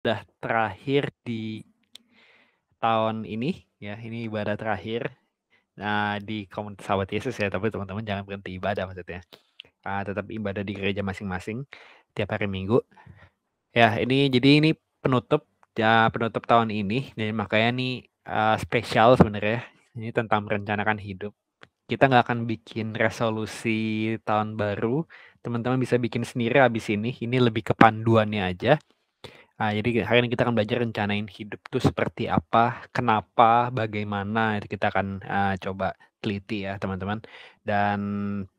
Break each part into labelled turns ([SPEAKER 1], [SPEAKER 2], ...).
[SPEAKER 1] sudah terakhir di tahun ini ya ini ibadah terakhir nah di komunitas sahabat Yesus ya tapi teman-teman jangan berhenti ibadah maksudnya uh, tetap ibadah di gereja masing-masing tiap hari minggu ya ini jadi ini penutup ya penutup tahun ini dan makanya ini uh, spesial sebenarnya ini tentang merencanakan hidup kita nggak akan bikin resolusi tahun baru teman-teman bisa bikin sendiri habis ini ini lebih ke panduannya aja Nah, jadi hari ini kita akan belajar rencanain hidup tuh seperti apa, kenapa, bagaimana. Itu kita akan uh, coba teliti ya, teman-teman. Dan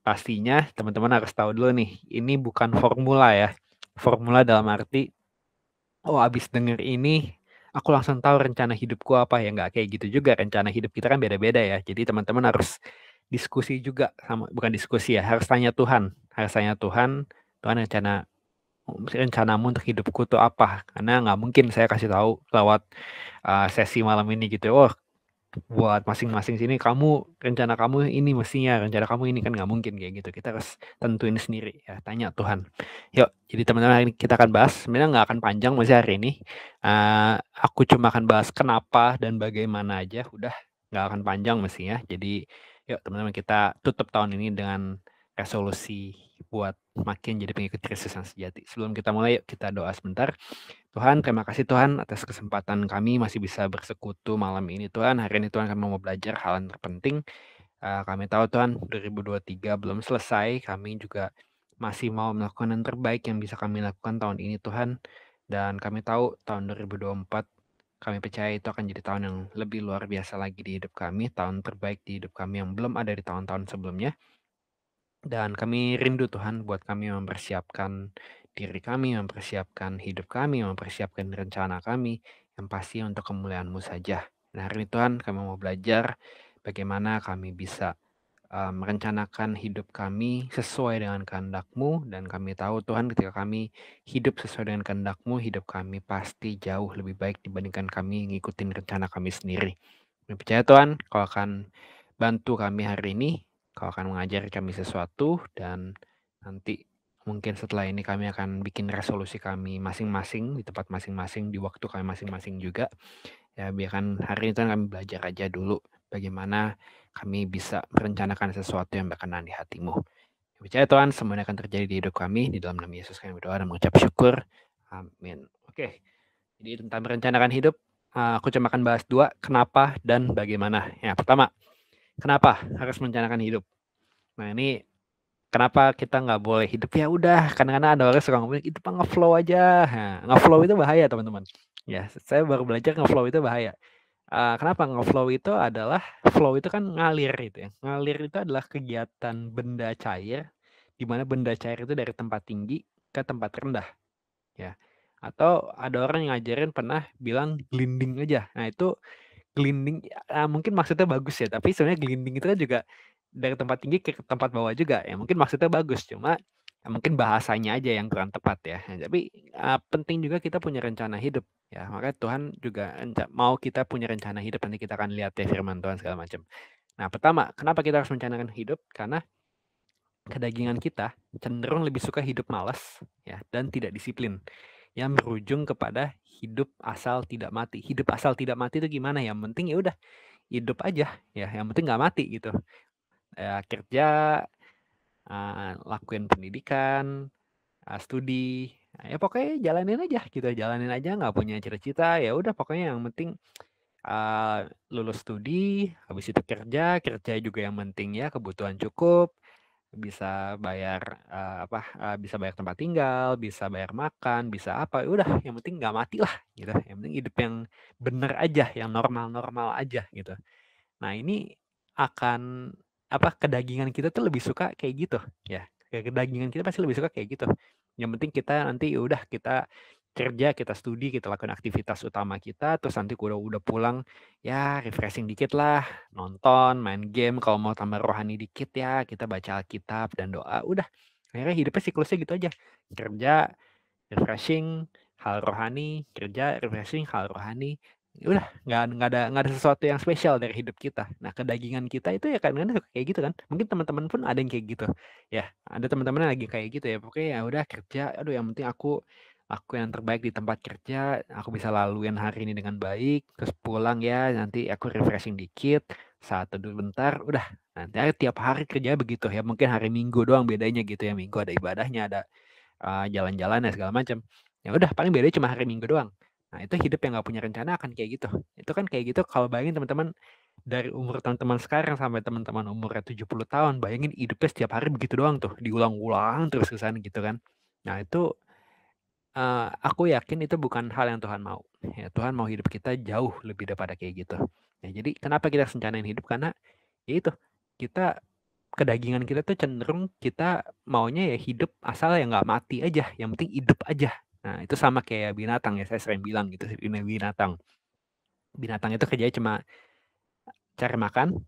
[SPEAKER 1] pastinya teman-teman harus tahu dulu nih, ini bukan formula ya. Formula dalam arti oh abis denger ini aku langsung tahu rencana hidupku apa ya nggak kayak gitu juga rencana hidup kita kan beda-beda ya. Jadi teman-teman harus diskusi juga sama bukan diskusi ya, harus tanya Tuhan, harus tanya Tuhan, Tuhan rencana rencanamu untuk hidupku tuh apa karena nggak mungkin saya kasih tahu lewat uh, sesi malam ini gitu oh buat masing-masing sini kamu rencana kamu ini mestinya rencana kamu ini kan nggak mungkin kayak gitu kita harus tentuin sendiri ya tanya Tuhan yuk jadi teman-teman hari ini kita akan bahas sebenarnya nggak akan panjang masih hari ini uh, aku cuma akan bahas kenapa dan bagaimana aja udah nggak akan panjang mestinya jadi yuk teman-teman kita tutup tahun ini dengan resolusi buat makin jadi pengikut Kristus yang sejati. Sebelum kita mulai, yuk kita doa sebentar. Tuhan, terima kasih Tuhan atas kesempatan kami masih bisa bersekutu malam ini Tuhan. Hari ini Tuhan kami mau belajar hal yang terpenting. Eh, kami tahu Tuhan 2023 belum selesai, kami juga masih mau melakukan yang terbaik yang bisa kami lakukan tahun ini Tuhan. Dan kami tahu tahun 2024 kami percaya itu akan jadi tahun yang lebih luar biasa lagi di hidup kami, tahun terbaik di hidup kami yang belum ada di tahun-tahun sebelumnya. Dan kami rindu Tuhan buat kami mempersiapkan diri kami, mempersiapkan hidup kami, mempersiapkan rencana kami yang pasti untuk kemuliaan-Mu saja. Nah hari ini Tuhan kami mau belajar bagaimana kami bisa uh, merencanakan hidup kami sesuai dengan kehendak-Mu dan kami tahu Tuhan ketika kami hidup sesuai dengan kehendak-Mu, hidup kami pasti jauh lebih baik dibandingkan kami ngikutin rencana kami sendiri. Kami percaya Tuhan kau akan bantu kami hari ini Kau akan mengajari kami sesuatu dan nanti mungkin setelah ini kami akan bikin resolusi kami masing-masing di tempat masing-masing di waktu kami masing-masing juga ya biarkan hari ini kan kami belajar aja dulu bagaimana kami bisa merencanakan sesuatu yang berkenan di hatimu percaya Tuhan semuanya akan terjadi di hidup kami di dalam nama Yesus kami berdoa dan mengucap syukur amin oke jadi tentang merencanakan hidup eh, aku cuma akan bahas dua kenapa dan bagaimana ya pertama Kenapa harus merencanakan hidup? Nah ini kenapa kita nggak boleh hidup ya udah karena karena ada orang suka ngomong itu pak ngeflow aja nah, ngeflow itu bahaya teman-teman ya saya baru belajar ngeflow itu bahaya uh, kenapa ngeflow itu adalah flow itu kan ngalir itu ya ngalir itu adalah kegiatan benda cair di mana benda cair itu dari tempat tinggi ke tempat rendah ya atau ada orang yang ngajarin pernah bilang glinding aja nah itu glinding ya, ah, mungkin maksudnya bagus ya tapi sebenarnya glinding itu kan juga dari tempat tinggi ke tempat bawah juga ya mungkin maksudnya bagus cuma ya, mungkin bahasanya aja yang kurang tepat ya nah, tapi uh, penting juga kita punya rencana hidup ya maka Tuhan juga mau kita punya rencana hidup nanti kita akan lihat ya firman Tuhan segala macam nah pertama kenapa kita harus merencanakan hidup karena kedagingan kita cenderung lebih suka hidup malas ya dan tidak disiplin yang berujung kepada hidup asal tidak mati. Hidup asal tidak mati itu gimana? Yang penting ya udah hidup aja ya. Yang penting nggak mati gitu. Ya, kerja, uh, lakuin pendidikan, uh, studi, eh, ya pokoknya jalanin aja gitu. Jalanin aja nggak punya cita-cita ya udah pokoknya yang penting uh, lulus studi, habis itu kerja, kerja juga yang penting ya kebutuhan cukup, bisa bayar, uh, apa, uh, bisa bayar tempat tinggal, bisa bayar makan, bisa apa, ya udah yang penting nggak mati lah gitu, yang penting hidup yang bener aja, yang normal-normal aja gitu. Nah ini akan, apa, kedagingan kita tuh lebih suka kayak gitu ya, kayak kedagingan kita pasti lebih suka kayak gitu. Yang penting kita nanti ya udah kita kerja, kita studi, kita lakukan aktivitas utama kita, terus nanti udah udah pulang, ya refreshing dikit lah, nonton, main game, kalau mau tambah rohani dikit ya, kita baca Alkitab dan doa, udah. Akhirnya hidupnya siklusnya gitu aja. Kerja, refreshing, hal rohani, kerja, refreshing, hal rohani, ya udah nggak nggak ada nggak ada sesuatu yang spesial dari hidup kita nah kedagingan kita itu ya kadang-kadang kayak gitu kan mungkin teman-teman pun ada yang kayak gitu ya ada teman-teman lagi kayak gitu ya pokoknya ya udah kerja aduh yang penting aku aku yang terbaik di tempat kerja, aku bisa laluin hari ini dengan baik, terus pulang ya, nanti aku refreshing dikit, saat tidur bentar, udah. Nanti tiap hari kerja begitu ya, mungkin hari Minggu doang bedanya gitu ya, Minggu ada ibadahnya, ada uh, jalan-jalan ya segala macam. Ya udah, paling beda cuma hari Minggu doang. Nah itu hidup yang gak punya rencana akan kayak gitu. Itu kan kayak gitu kalau bayangin teman-teman dari umur teman-teman sekarang sampai teman-teman umurnya 70 tahun, bayangin hidupnya setiap hari begitu doang tuh, diulang-ulang terus kesan gitu kan. Nah itu uh, aku yakin itu bukan hal yang Tuhan mau. Ya, Tuhan mau hidup kita jauh lebih daripada kayak gitu. Ya, jadi kenapa kita rencanain hidup? Karena ya itu kita kedagingan kita tuh cenderung kita maunya ya hidup asal ya nggak mati aja, yang penting hidup aja. Nah itu sama kayak binatang ya saya sering bilang gitu ini binatang. Binatang itu kerjanya cuma cari makan,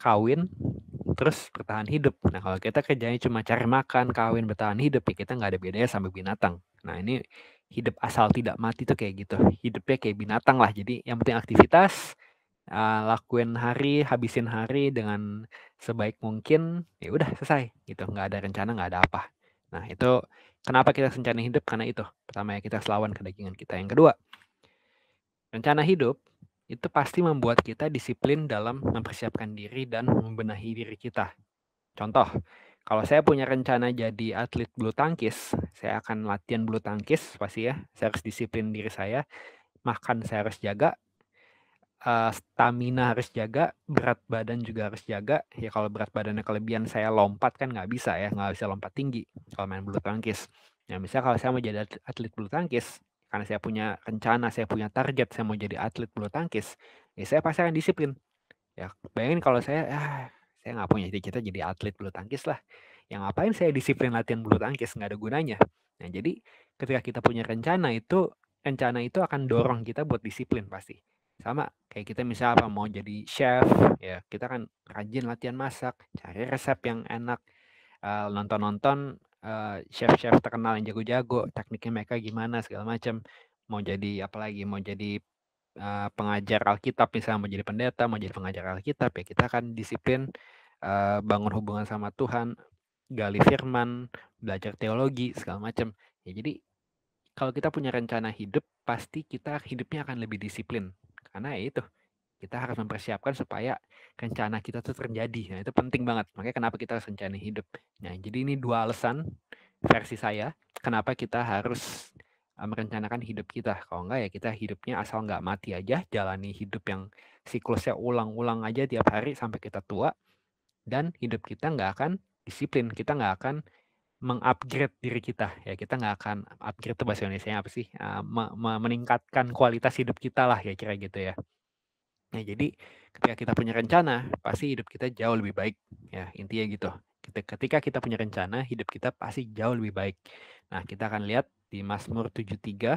[SPEAKER 1] kawin, terus bertahan hidup. Nah kalau kita kerjanya cuma cari makan, kawin, bertahan hidup ya kita nggak ada bedanya sama binatang. Nah ini hidup asal tidak mati tuh kayak gitu. Hidupnya kayak binatang lah. Jadi yang penting aktivitas, uh, lakuin hari, habisin hari dengan sebaik mungkin. Ya udah selesai gitu. Nggak ada rencana, nggak ada apa. Nah itu kenapa kita rencana hidup karena itu. Pertama ya kita selawan kedagingan kita. Yang kedua, rencana hidup itu pasti membuat kita disiplin dalam mempersiapkan diri dan membenahi diri kita. Contoh, kalau saya punya rencana jadi atlet bulu tangkis, saya akan latihan bulu tangkis pasti ya. Saya harus disiplin diri saya, makan saya harus jaga, uh, stamina harus jaga, berat badan juga harus jaga. Ya kalau berat badannya kelebihan saya lompat kan nggak bisa ya, nggak bisa lompat tinggi kalau main bulu tangkis. Nah misalnya kalau saya mau jadi atlet bulu tangkis, karena saya punya rencana, saya punya target, saya mau jadi atlet bulu tangkis, ya saya pasti akan disiplin. Ya bayangin kalau saya, ah, saya nggak punya jadi cita jadi atlet bulu tangkis lah yang ngapain saya disiplin latihan bulu tangkis nggak ada gunanya nah jadi ketika kita punya rencana itu rencana itu akan dorong kita buat disiplin pasti sama kayak kita misalnya apa mau jadi chef ya kita kan rajin latihan masak cari resep yang enak eh, nonton-nonton eh, chef-chef terkenal yang jago-jago tekniknya mereka gimana segala macam mau jadi apa lagi mau jadi uh, pengajar Alkitab misalnya mau jadi pendeta mau jadi pengajar Alkitab ya kita akan disiplin uh, bangun hubungan sama Tuhan, gali firman, belajar teologi segala macam. Ya jadi kalau kita punya rencana hidup, pasti kita hidupnya akan lebih disiplin. Karena ya itu, kita harus mempersiapkan supaya rencana kita itu terjadi. Nah, itu penting banget. Makanya kenapa kita harus rencana hidup. Nah, jadi ini dua alasan versi saya kenapa kita harus eh, merencanakan hidup kita. Kalau enggak ya kita hidupnya asal enggak mati aja, jalani hidup yang siklusnya ulang-ulang aja tiap hari sampai kita tua dan hidup kita nggak akan disiplin, kita nggak akan mengupgrade diri kita ya kita nggak akan upgrade bahasa Indonesia apa sih uh, meningkatkan kualitas hidup kita lah ya kira gitu ya nah jadi ketika kita punya rencana pasti hidup kita jauh lebih baik ya intinya gitu ketika kita punya rencana hidup kita pasti jauh lebih baik nah kita akan lihat di Mazmur 73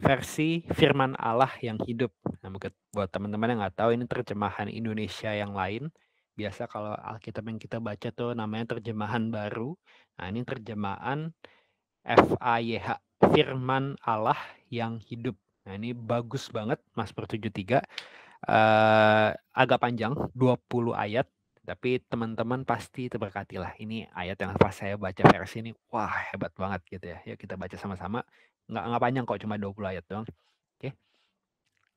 [SPEAKER 1] versi firman Allah yang hidup nah buat teman-teman yang nggak tahu ini terjemahan Indonesia yang lain biasa kalau Alkitab yang kita baca tuh namanya terjemahan baru. Nah, ini terjemahan FAYH, firman Allah yang hidup. Nah, ini bagus banget Mas Per 73. Uh, agak panjang, 20 ayat, tapi teman-teman pasti terberkatilah. Ini ayat yang pas saya baca versi ini, wah hebat banget gitu ya. Yuk kita baca sama-sama. Nggak, nggak panjang kok, cuma 20 ayat doang. Oke. Okay.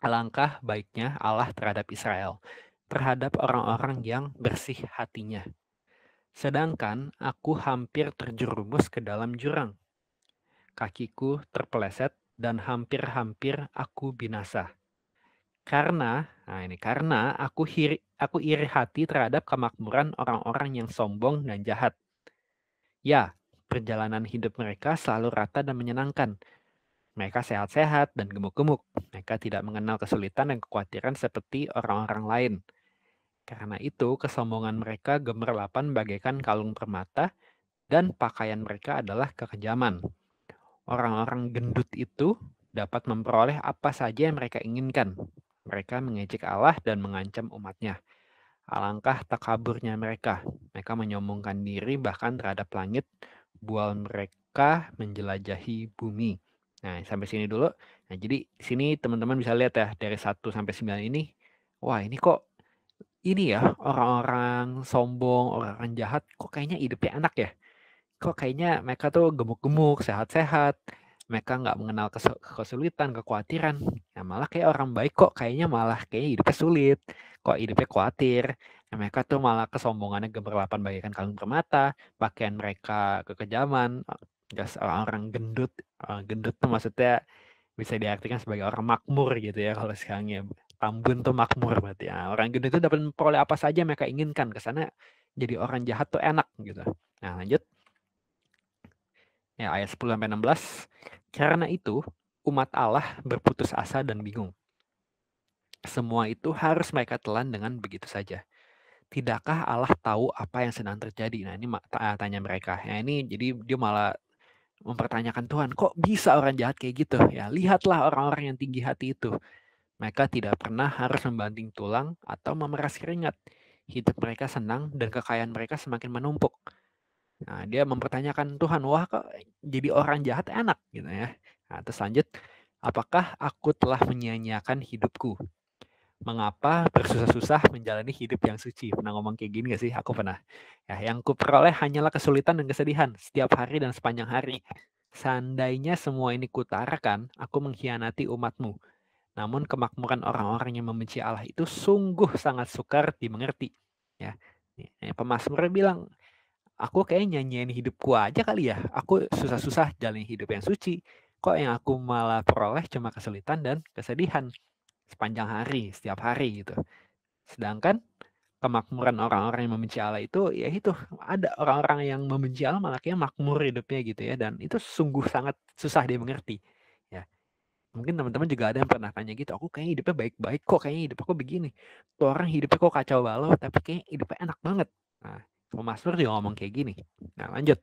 [SPEAKER 1] Alangkah baiknya Allah terhadap Israel terhadap orang-orang yang bersih hatinya. Sedangkan aku hampir terjerumus ke dalam jurang. Kakiku terpeleset dan hampir-hampir aku binasa. Karena, nah ini karena aku iri, aku iri hati terhadap kemakmuran orang-orang yang sombong dan jahat. Ya, perjalanan hidup mereka selalu rata dan menyenangkan, mereka sehat-sehat dan gemuk-gemuk. Mereka tidak mengenal kesulitan dan kekhawatiran seperti orang-orang lain. Karena itu, kesombongan mereka gemerlapan bagaikan kalung permata, dan pakaian mereka adalah kekejaman. Orang-orang gendut itu dapat memperoleh apa saja yang mereka inginkan. Mereka mengejek Allah dan mengancam umatnya. Alangkah takaburnya mereka. Mereka menyombongkan diri bahkan terhadap langit. Bual mereka menjelajahi bumi. Nah, sampai sini dulu. Nah, jadi sini teman-teman bisa lihat ya dari 1 sampai 9 ini, wah ini kok ini ya orang-orang sombong, orang-orang jahat kok kayaknya hidupnya enak ya. Kok kayaknya mereka tuh gemuk-gemuk, sehat-sehat. Mereka nggak mengenal kesulitan, kekhawatiran. Nah, malah kayak orang baik kok kayaknya malah kayak hidupnya sulit. Kok hidupnya khawatir. Nah, mereka tuh malah kesombongannya gemerlapan bagaikan kalung permata. Pakaian mereka kekejaman. Gas eh, orang-orang gendut. Orang eh, gendut tuh maksudnya bisa diartikan sebagai orang makmur gitu ya kalau sekarang ya Tambun tuh makmur berarti. ya orang gendut itu dapat memperoleh apa saja yang mereka inginkan. ke sana jadi orang jahat tuh enak gitu. Nah lanjut. Ya, ayat 10 sampai 16. Karena itu umat Allah berputus asa dan bingung. Semua itu harus mereka telan dengan begitu saja. Tidakkah Allah tahu apa yang sedang terjadi? Nah ini ah, tanya mereka. Ya, ini jadi dia malah mempertanyakan Tuhan, kok bisa orang jahat kayak gitu? Ya lihatlah orang-orang yang tinggi hati itu. Mereka tidak pernah harus membanting tulang atau memeras keringat. Hidup mereka senang dan kekayaan mereka semakin menumpuk. Nah, dia mempertanyakan Tuhan, wah kok jadi orang jahat enak gitu ya. Nah, terus lanjut, apakah aku telah menyia-nyiakan hidupku? Mengapa bersusah-susah menjalani hidup yang suci? Pernah ngomong kayak gini gak sih? Aku pernah. Ya, yang kuperoleh hanyalah kesulitan dan kesedihan setiap hari dan sepanjang hari. Seandainya semua ini kutarakan, aku mengkhianati umatmu namun kemakmuran orang-orang yang membenci Allah itu sungguh sangat sukar dimengerti. Ya, pemasmur bilang, aku kayak nyanyiin hidupku aja kali ya. Aku susah-susah jalin hidup yang suci. Kok yang aku malah peroleh cuma kesulitan dan kesedihan sepanjang hari, setiap hari gitu. Sedangkan kemakmuran orang-orang yang membenci Allah itu ya itu ada orang-orang yang membenci Allah malah kayak makmur hidupnya gitu ya dan itu sungguh sangat susah dimengerti mungkin teman-teman juga ada yang pernah tanya gitu aku kayaknya hidupnya baik-baik kok kayaknya hidup aku begini tuh orang hidupnya kok kacau balau tapi kayaknya hidupnya enak banget nah Mas Nur juga ngomong kayak gini nah lanjut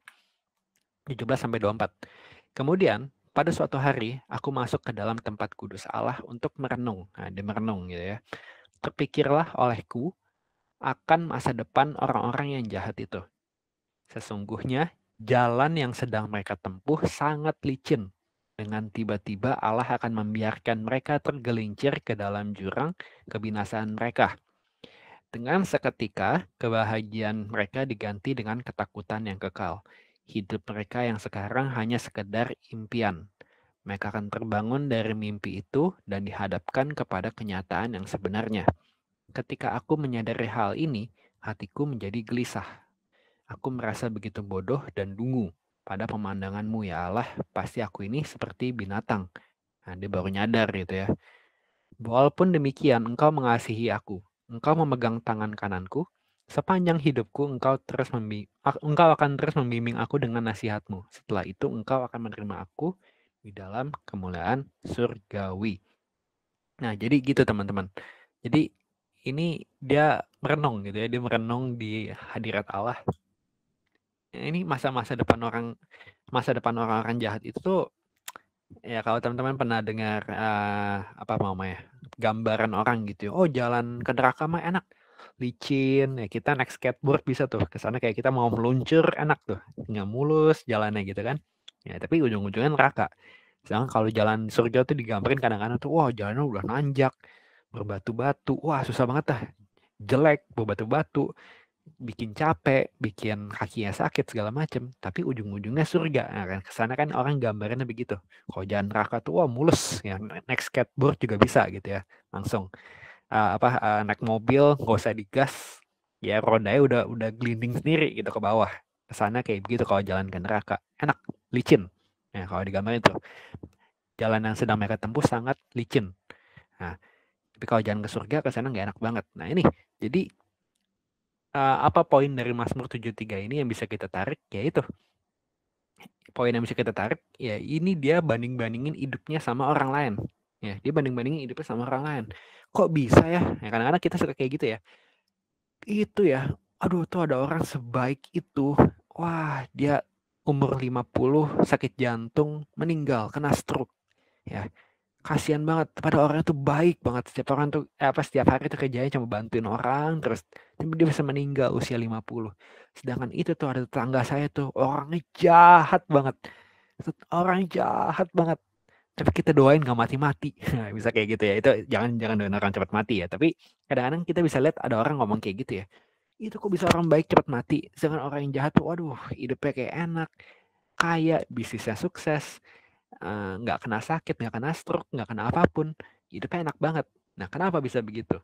[SPEAKER 1] 17 sampai 24 kemudian pada suatu hari aku masuk ke dalam tempat kudus Allah untuk merenung nah, dia merenung gitu ya terpikirlah olehku akan masa depan orang-orang yang jahat itu sesungguhnya jalan yang sedang mereka tempuh sangat licin dengan tiba-tiba Allah akan membiarkan mereka tergelincir ke dalam jurang kebinasaan mereka. Dengan seketika, kebahagiaan mereka diganti dengan ketakutan yang kekal. Hidup mereka yang sekarang hanya sekedar impian. Mereka akan terbangun dari mimpi itu dan dihadapkan kepada kenyataan yang sebenarnya. Ketika aku menyadari hal ini, hatiku menjadi gelisah. Aku merasa begitu bodoh dan dungu pada pemandanganmu ya Allah, pasti aku ini seperti binatang. Nah, dia baru nyadar gitu ya. Walaupun demikian, engkau mengasihi aku. Engkau memegang tangan kananku. Sepanjang hidupku, engkau terus membimbing, engkau akan terus membimbing aku dengan nasihatmu. Setelah itu, engkau akan menerima aku di dalam kemuliaan surgawi. Nah, jadi gitu teman-teman. Jadi ini dia merenung gitu ya, dia merenung di hadirat Allah ini masa-masa depan orang masa depan orang-orang jahat itu ya kalau teman-teman pernah dengar uh, apa namanya gambaran orang gitu ya, oh jalan ke neraka mah enak licin ya kita naik skateboard bisa tuh kesana kayak kita mau meluncur enak tuh nggak mulus jalannya gitu kan ya tapi ujung-ujungnya neraka sedangkan kalau jalan surga tuh digambarin kadang-kadang tuh wah jalannya udah nanjak berbatu-batu wah susah banget dah jelek berbatu-batu bikin capek, bikin kakinya sakit segala macem, tapi ujung-ujungnya surga. Nah, kan kesana kan orang gambarnya begitu. Kalau jalan neraka tuh wah mulus, ya naik skateboard juga bisa gitu ya, langsung uh, apa uh, naik mobil nggak usah digas, ya rodanya udah udah glinding sendiri gitu ke bawah. Kesana kayak begitu kalau jalan ke neraka, enak, licin. Nah kalau digambar itu jalan yang sedang mereka tempuh sangat licin. Nah, tapi kalau jalan ke surga kesana gak enak banget. Nah ini jadi uh, apa poin dari Mazmur 73 ini yang bisa kita tarik yaitu poin yang bisa kita tarik ya ini dia banding-bandingin hidupnya sama orang lain ya dia banding-bandingin hidupnya sama orang lain kok bisa ya, ya kadang-kadang kita suka kayak gitu ya itu ya aduh tuh ada orang sebaik itu wah dia umur 50 sakit jantung meninggal kena stroke ya kasihan banget pada orang itu baik banget setiap orang tuh eh, apa setiap hari tuh kerjanya cuma bantuin orang terus dia bisa meninggal usia 50 sedangkan itu tuh ada tetangga saya tuh orangnya jahat banget orang jahat banget tapi kita doain gak mati-mati bisa kayak gitu ya itu jangan jangan doain orang cepat mati ya tapi kadang-kadang kita bisa lihat ada orang ngomong kayak gitu ya itu kok bisa orang baik cepat mati sedangkan orang yang jahat tuh waduh hidupnya kayak enak kaya bisnisnya sukses Eh, nggak uh, kena sakit, nggak kena stroke, nggak kena apapun. Hidupnya enak banget. Nah, kenapa bisa begitu?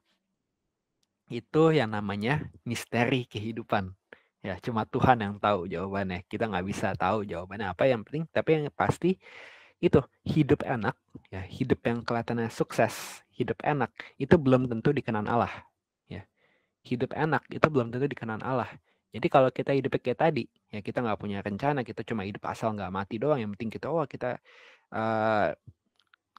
[SPEAKER 1] Itu yang namanya misteri kehidupan. Ya, cuma Tuhan yang tahu jawabannya. Kita nggak bisa tahu jawabannya apa yang penting, tapi yang pasti itu hidup enak, ya, hidup yang kelihatannya sukses, hidup enak itu belum tentu dikenan Allah. Ya. Hidup enak itu belum tentu dikenan Allah. Jadi kalau kita hidup kayak tadi, ya kita nggak punya rencana, kita cuma hidup asal nggak mati doang. Yang penting kita, oh kita uh,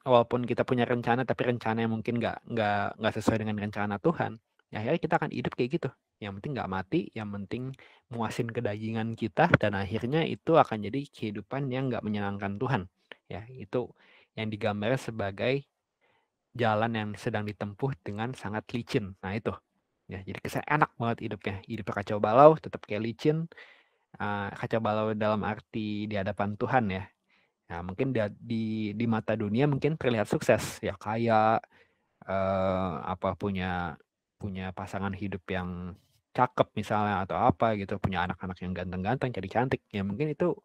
[SPEAKER 1] walaupun kita punya rencana, tapi rencana yang mungkin nggak nggak nggak sesuai dengan rencana Tuhan, ya akhirnya kita akan hidup kayak gitu. Yang penting nggak mati, yang penting muasin kedagingan kita, dan akhirnya itu akan jadi kehidupan yang nggak menyenangkan Tuhan. Ya itu yang digambar sebagai jalan yang sedang ditempuh dengan sangat licin. Nah itu ya jadi kesan enak banget hidupnya hidupnya kacau balau tetap kayak licin uh, kacau balau dalam arti di hadapan Tuhan ya nah mungkin di di, di mata dunia mungkin terlihat sukses ya kaya uh, apa punya punya pasangan hidup yang cakep misalnya atau apa gitu punya anak-anak yang ganteng-ganteng jadi cantik ya mungkin itu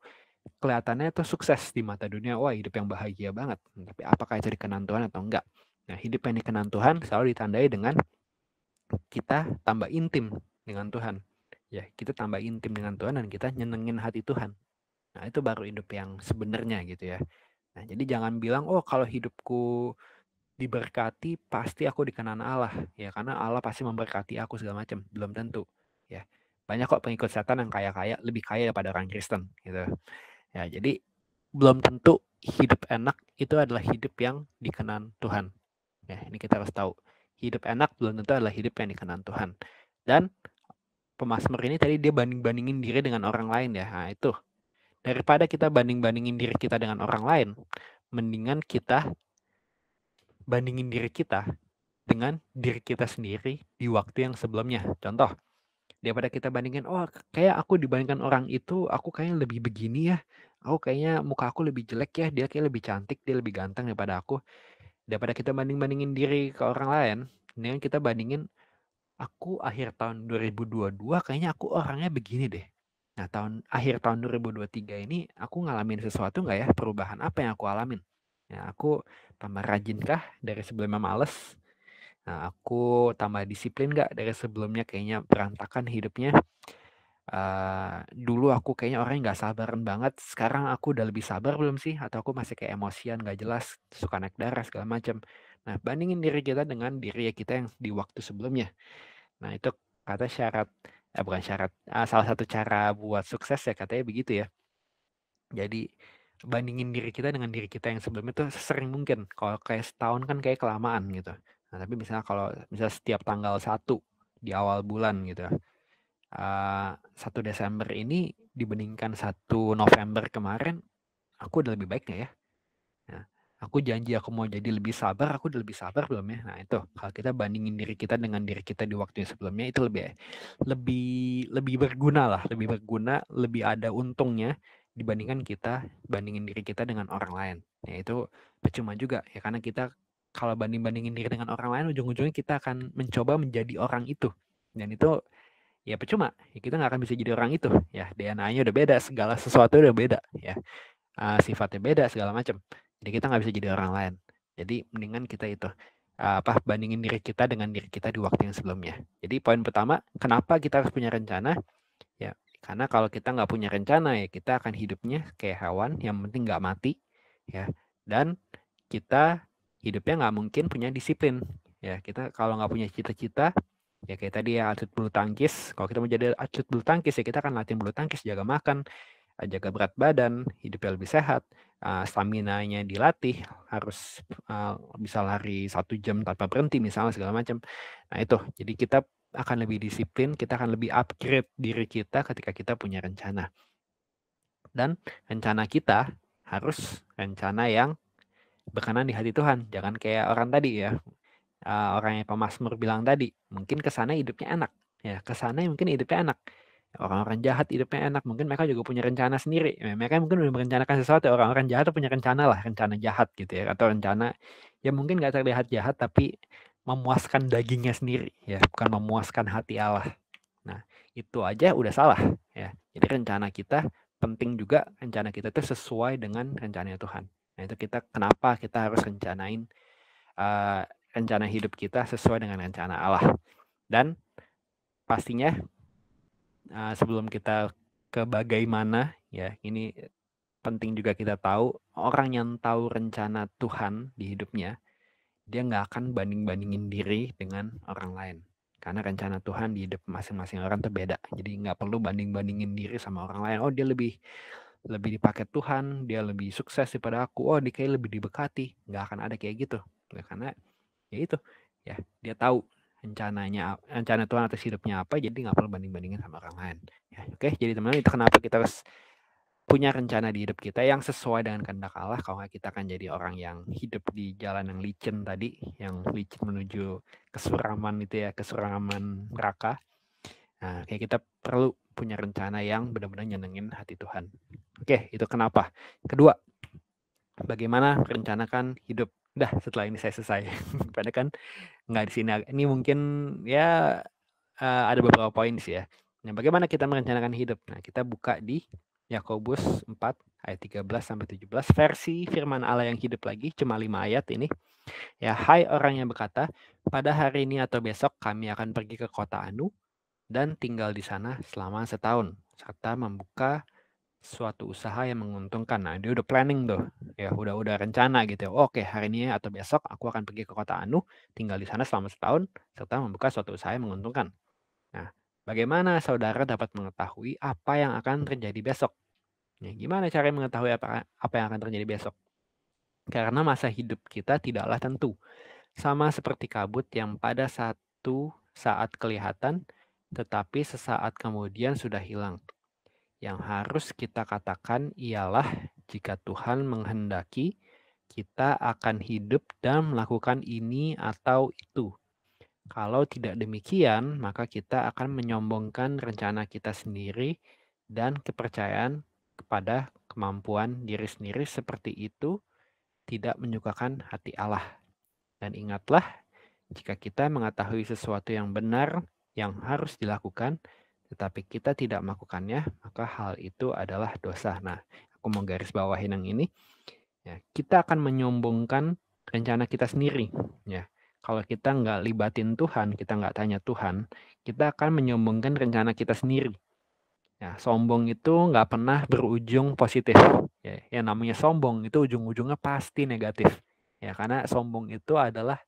[SPEAKER 1] kelihatannya itu sukses di mata dunia wah hidup yang bahagia banget tapi apakah itu dikenan Tuhan atau enggak nah hidup yang dikenan Tuhan selalu ditandai dengan kita tambah intim dengan Tuhan. Ya, kita tambah intim dengan Tuhan dan kita nyenengin hati Tuhan. Nah, itu baru hidup yang sebenarnya gitu ya. Nah, jadi jangan bilang, "Oh, kalau hidupku diberkati, pasti aku dikenan Allah." Ya, karena Allah pasti memberkati aku segala macam. Belum tentu, ya. Banyak kok pengikut setan yang kaya-kaya, lebih kaya daripada orang Kristen gitu. Ya, jadi belum tentu hidup enak itu adalah hidup yang dikenan Tuhan. Ya, ini kita harus tahu hidup enak belum tentu adalah hidup yang dikenan Tuhan. Dan pemasmur ini tadi dia banding-bandingin diri dengan orang lain ya. Nah, itu. Daripada kita banding-bandingin diri kita dengan orang lain, mendingan kita bandingin diri kita dengan diri kita sendiri di waktu yang sebelumnya. Contoh, daripada kita bandingin, oh kayak aku dibandingkan orang itu, aku kayaknya lebih begini ya. Aku kayaknya muka aku lebih jelek ya, dia kayak lebih cantik, dia lebih ganteng daripada aku daripada kita banding-bandingin diri ke orang lain, mendingan kita bandingin aku akhir tahun 2022 kayaknya aku orangnya begini deh. Nah, tahun akhir tahun 2023 ini aku ngalamin sesuatu nggak ya? Perubahan apa yang aku alamin? Ya, aku tambah rajin kah dari sebelumnya males? Nah, aku tambah disiplin nggak dari sebelumnya kayaknya berantakan hidupnya? Uh, dulu aku kayaknya orangnya gak sabaran banget. Sekarang aku udah lebih sabar belum sih? Atau aku masih kayak emosian, gak jelas, suka naik darah segala macam. Nah, bandingin diri kita dengan diri kita yang di waktu sebelumnya. Nah, itu kata syarat, eh, bukan syarat, uh, salah satu cara buat sukses ya katanya begitu ya. Jadi bandingin diri kita dengan diri kita yang sebelumnya itu sering mungkin. Kalau kayak setahun kan kayak kelamaan gitu. Nah, tapi misalnya kalau misalnya setiap tanggal satu di awal bulan gitu uh, eh, 1 Desember ini dibandingkan 1 November kemarin, aku udah lebih baik gak ya? Nah, aku janji aku mau jadi lebih sabar, aku udah lebih sabar belum ya? Nah itu, kalau kita bandingin diri kita dengan diri kita di waktu yang sebelumnya itu lebih lebih lebih berguna lah, lebih berguna, lebih ada untungnya dibandingkan kita bandingin diri kita dengan orang lain. Ya itu percuma juga ya karena kita kalau banding-bandingin diri dengan orang lain ujung-ujungnya kita akan mencoba menjadi orang itu. Dan itu ya percuma ya kita nggak akan bisa jadi orang itu ya DNA-nya udah beda segala sesuatu udah beda ya uh, sifatnya beda segala macam jadi kita nggak bisa jadi orang lain jadi mendingan kita itu uh, apa bandingin diri kita dengan diri kita di waktu yang sebelumnya jadi poin pertama kenapa kita harus punya rencana ya karena kalau kita nggak punya rencana ya kita akan hidupnya kayak hewan yang penting nggak mati ya dan kita hidupnya nggak mungkin punya disiplin ya kita kalau nggak punya cita-cita ya kayak tadi ya atlet bulu tangkis kalau kita mau jadi atlet bulu tangkis ya kita akan latihan bulu tangkis jaga makan eh, jaga berat badan hidupnya lebih sehat uh, eh, stamina nya dilatih harus uh, bisa lari satu jam tanpa berhenti misalnya segala macam nah itu jadi kita akan lebih disiplin kita akan lebih upgrade diri kita ketika kita punya rencana dan rencana kita harus rencana yang berkenan di hati Tuhan jangan kayak orang tadi ya uh, orang yang pemasmur bilang tadi, mungkin kesana hidupnya enak. Ya, kesana mungkin hidupnya enak. Orang-orang jahat hidupnya enak, mungkin mereka juga punya rencana sendiri. Ya, mereka mungkin belum merencanakan sesuatu. Orang-orang jahat punya rencana lah, rencana jahat gitu ya, atau rencana ya mungkin nggak terlihat jahat tapi memuaskan dagingnya sendiri ya, bukan memuaskan hati Allah. Nah, itu aja udah salah ya. Jadi rencana kita penting juga rencana kita itu sesuai dengan rencana Tuhan. Nah, itu kita kenapa kita harus rencanain eh, rencana hidup kita sesuai dengan rencana Allah. Dan pastinya uh, sebelum kita ke bagaimana ya ini penting juga kita tahu orang yang tahu rencana Tuhan di hidupnya dia nggak akan banding bandingin diri dengan orang lain karena rencana Tuhan di hidup masing-masing orang tuh beda jadi nggak perlu banding bandingin diri sama orang lain oh dia lebih lebih dipakai Tuhan dia lebih sukses daripada aku oh dia kayak lebih dibekati nggak akan ada kayak gitu nah, karena ya itu ya dia tahu rencananya rencana Tuhan atas hidupnya apa jadi nggak perlu banding bandingin sama orang lain ya oke jadi teman-teman itu kenapa kita harus punya rencana di hidup kita yang sesuai dengan kehendak Allah kalau nggak kita akan jadi orang yang hidup di jalan yang licin tadi yang licin menuju kesuraman itu ya kesuraman neraka nah kayak kita perlu punya rencana yang benar-benar nyenengin hati Tuhan oke itu kenapa kedua bagaimana merencanakan hidup Dah setelah ini saya selesai. Padahal kan nggak di sini. Ini mungkin ya uh, ada beberapa poin sih ya. Nah, bagaimana kita merencanakan hidup? Nah, kita buka di Yakobus 4 ayat 13 sampai 17 versi firman Allah yang hidup lagi cuma 5 ayat ini. Ya, hai orang yang berkata, pada hari ini atau besok kami akan pergi ke kota Anu dan tinggal di sana selama setahun serta membuka suatu usaha yang menguntungkan. Nah, dia udah planning tuh, ya udah udah rencana gitu. Oh, Oke, hari ini atau besok aku akan pergi ke kota Anu, tinggal di sana selama setahun, serta membuka suatu usaha yang menguntungkan. Nah, bagaimana saudara dapat mengetahui apa yang akan terjadi besok? Ya, gimana cara mengetahui apa apa yang akan terjadi besok? Karena masa hidup kita tidaklah tentu, sama seperti kabut yang pada satu saat kelihatan, tetapi sesaat kemudian sudah hilang. Yang harus kita katakan ialah jika Tuhan menghendaki, kita akan hidup dan melakukan ini atau itu. Kalau tidak demikian, maka kita akan menyombongkan rencana kita sendiri dan kepercayaan kepada kemampuan diri sendiri seperti itu tidak menyukakan hati Allah. Dan ingatlah, jika kita mengetahui sesuatu yang benar yang harus dilakukan, tetapi kita tidak melakukannya, maka hal itu adalah dosa. Nah, aku mau garis bawahin yang ini. Ya, kita akan menyombongkan rencana kita sendiri. Ya, kalau kita nggak libatin Tuhan, kita nggak tanya Tuhan, kita akan menyombongkan rencana kita sendiri. Ya, sombong itu nggak pernah berujung positif. Ya, yang namanya sombong itu ujung-ujungnya pasti negatif. Ya, karena sombong itu adalah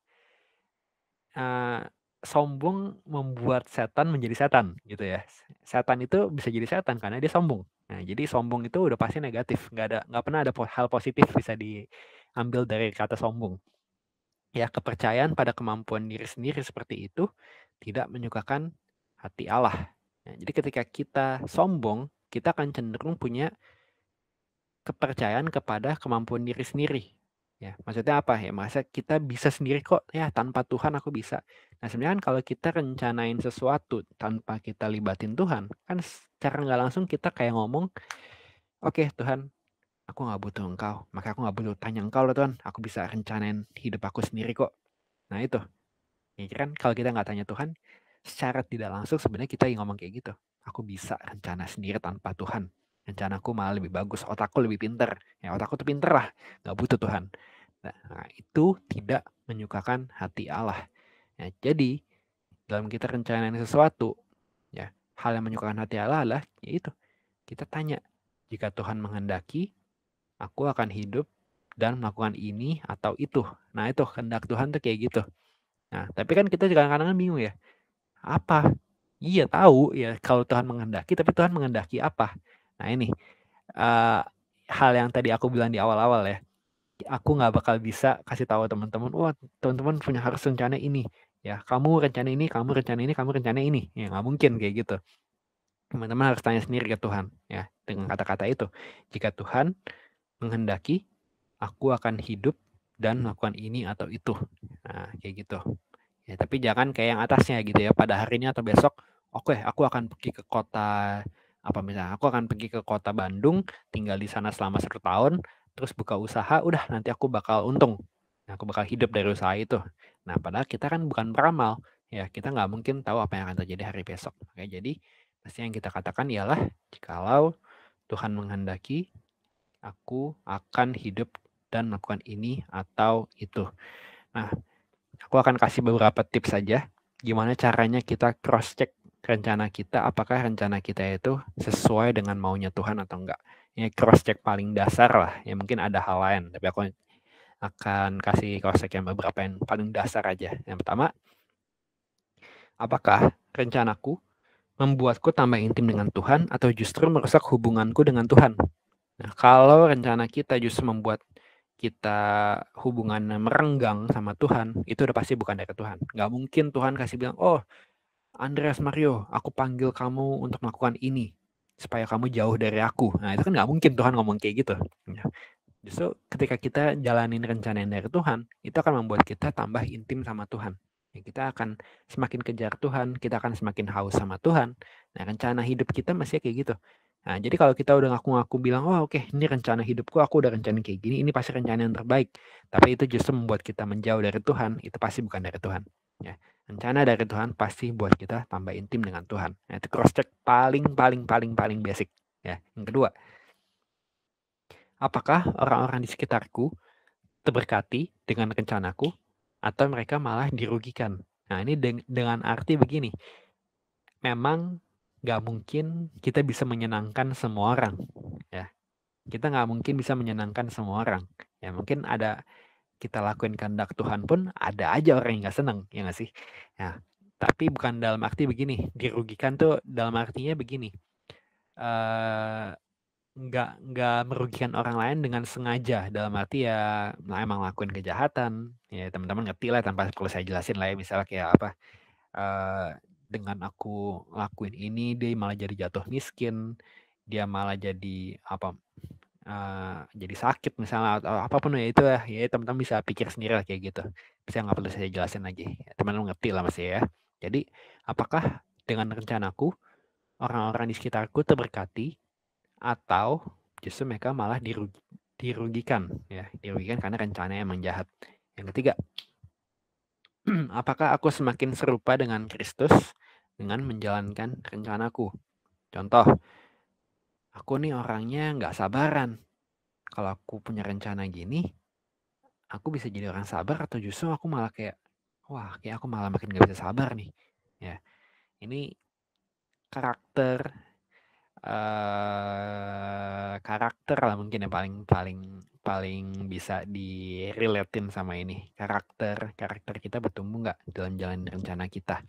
[SPEAKER 1] uh, sombong membuat setan menjadi setan gitu ya. Setan itu bisa jadi setan karena dia sombong. Nah, jadi sombong itu udah pasti negatif. Nggak ada nggak pernah ada hal positif bisa diambil dari kata sombong. Ya, kepercayaan pada kemampuan diri sendiri seperti itu tidak menyukakan hati Allah. Nah, jadi ketika kita sombong, kita akan cenderung punya kepercayaan kepada kemampuan diri sendiri. Ya, maksudnya apa ya? Masa kita bisa sendiri kok ya tanpa Tuhan aku bisa Nah sebenarnya kan kalau kita rencanain sesuatu tanpa kita libatin Tuhan, kan secara nggak langsung kita kayak ngomong, oke okay, Tuhan, aku nggak butuh engkau, maka aku nggak butuh tanya engkau loh Tuhan, aku bisa rencanain hidup aku sendiri kok. Nah itu, ya kan kalau kita nggak tanya Tuhan, secara tidak langsung sebenarnya kita yang ngomong kayak gitu. Aku bisa rencana sendiri tanpa Tuhan. Rencanaku malah lebih bagus, otakku lebih pinter. Ya otakku tuh pinter lah, nggak butuh Tuhan. Nah, itu tidak menyukakan hati Allah. Ya, jadi dalam kita rencanain sesuatu, ya hal yang menyukakan hati Allah adalah yaitu kita tanya jika Tuhan menghendaki, aku akan hidup dan melakukan ini atau itu. Nah itu kehendak Tuhan tuh kayak gitu. Nah tapi kan kita juga kadang-kadang bingung ya, apa? Iya tahu ya kalau Tuhan menghendaki, tapi Tuhan menghendaki apa? Nah ini uh, hal yang tadi aku bilang di awal-awal ya, aku nggak bakal bisa kasih tahu teman-teman, wah teman-teman punya harus rencana ini ya kamu rencana ini kamu rencana ini kamu rencana ini ya nggak mungkin kayak gitu teman-teman harus tanya sendiri ke Tuhan ya dengan kata-kata itu jika Tuhan menghendaki aku akan hidup dan melakukan ini atau itu nah kayak gitu ya tapi jangan kayak yang atasnya gitu ya pada hari ini atau besok oke okay, aku akan pergi ke kota apa misalnya aku akan pergi ke kota Bandung tinggal di sana selama satu tahun terus buka usaha udah nanti aku bakal untung nah, aku bakal hidup dari usaha itu Nah, padahal kita kan bukan peramal, ya kita nggak mungkin tahu apa yang akan terjadi hari besok. Oke, jadi pasti yang kita katakan ialah jikalau Tuhan menghendaki, aku akan hidup dan melakukan ini atau itu. Nah, aku akan kasih beberapa tips saja gimana caranya kita cross check rencana kita apakah rencana kita itu sesuai dengan maunya Tuhan atau enggak. Ini cross check paling dasar lah. Ya mungkin ada hal lain, tapi aku akan kasih konsep yang beberapa yang paling dasar aja. Yang pertama, apakah rencanaku membuatku tambah intim dengan Tuhan atau justru merusak hubunganku dengan Tuhan? Nah, kalau rencana kita justru membuat kita hubungan merenggang sama Tuhan, itu udah pasti bukan dari Tuhan. Gak mungkin Tuhan kasih bilang, oh Andreas Mario, aku panggil kamu untuk melakukan ini supaya kamu jauh dari aku. Nah itu kan gak mungkin Tuhan ngomong kayak gitu. Ya. Justru ketika kita jalanin rencana yang dari Tuhan, itu akan membuat kita tambah intim sama Tuhan. Ya, kita akan semakin kejar Tuhan, kita akan semakin haus sama Tuhan. Nah, rencana hidup kita masih kayak gitu. Nah, jadi kalau kita udah ngaku-ngaku bilang, oh oke, okay, ini rencana hidupku, aku udah rencana kayak gini, ini pasti rencana yang terbaik. Tapi itu justru membuat kita menjauh dari Tuhan, itu pasti bukan dari Tuhan. Ya, rencana dari Tuhan pasti buat kita tambah intim dengan Tuhan. Nah, itu cross check paling paling paling paling basic. Ya, yang kedua, apakah orang-orang di sekitarku terberkati dengan rencanaku atau mereka malah dirugikan. Nah ini de dengan arti begini, memang nggak mungkin kita bisa menyenangkan semua orang, ya. Kita nggak mungkin bisa menyenangkan semua orang. Ya mungkin ada kita lakuin kehendak Tuhan pun ada aja orang yang nggak senang, ya nggak sih? Ya, tapi bukan dalam arti begini, dirugikan tuh dalam artinya begini. Uh, nggak nggak merugikan orang lain dengan sengaja dalam arti ya nah emang lakuin kejahatan ya teman-teman ngerti lah tanpa perlu saya jelasin lah ya misalnya kayak apa uh, dengan aku lakuin ini dia malah jadi jatuh miskin dia malah jadi apa uh, jadi sakit misalnya atau apapun ya itu ya teman-teman bisa pikir sendiri lah kayak gitu bisa nggak perlu saya jelasin lagi ya, teman-teman ngerti lah masih ya jadi apakah dengan rencanaku orang-orang di sekitarku terberkati atau justru mereka malah dirugi, dirugikan ya dirugikan karena rencananya emang jahat yang ketiga apakah aku semakin serupa dengan Kristus dengan menjalankan rencanaku contoh aku nih orangnya nggak sabaran kalau aku punya rencana gini aku bisa jadi orang sabar atau justru aku malah kayak wah kayak aku malah makin nggak bisa sabar nih ya ini karakter Eh, karakter lah mungkin yang paling paling paling bisa direlatin sama ini karakter karakter kita bertumbuh nggak dalam jalan rencana kita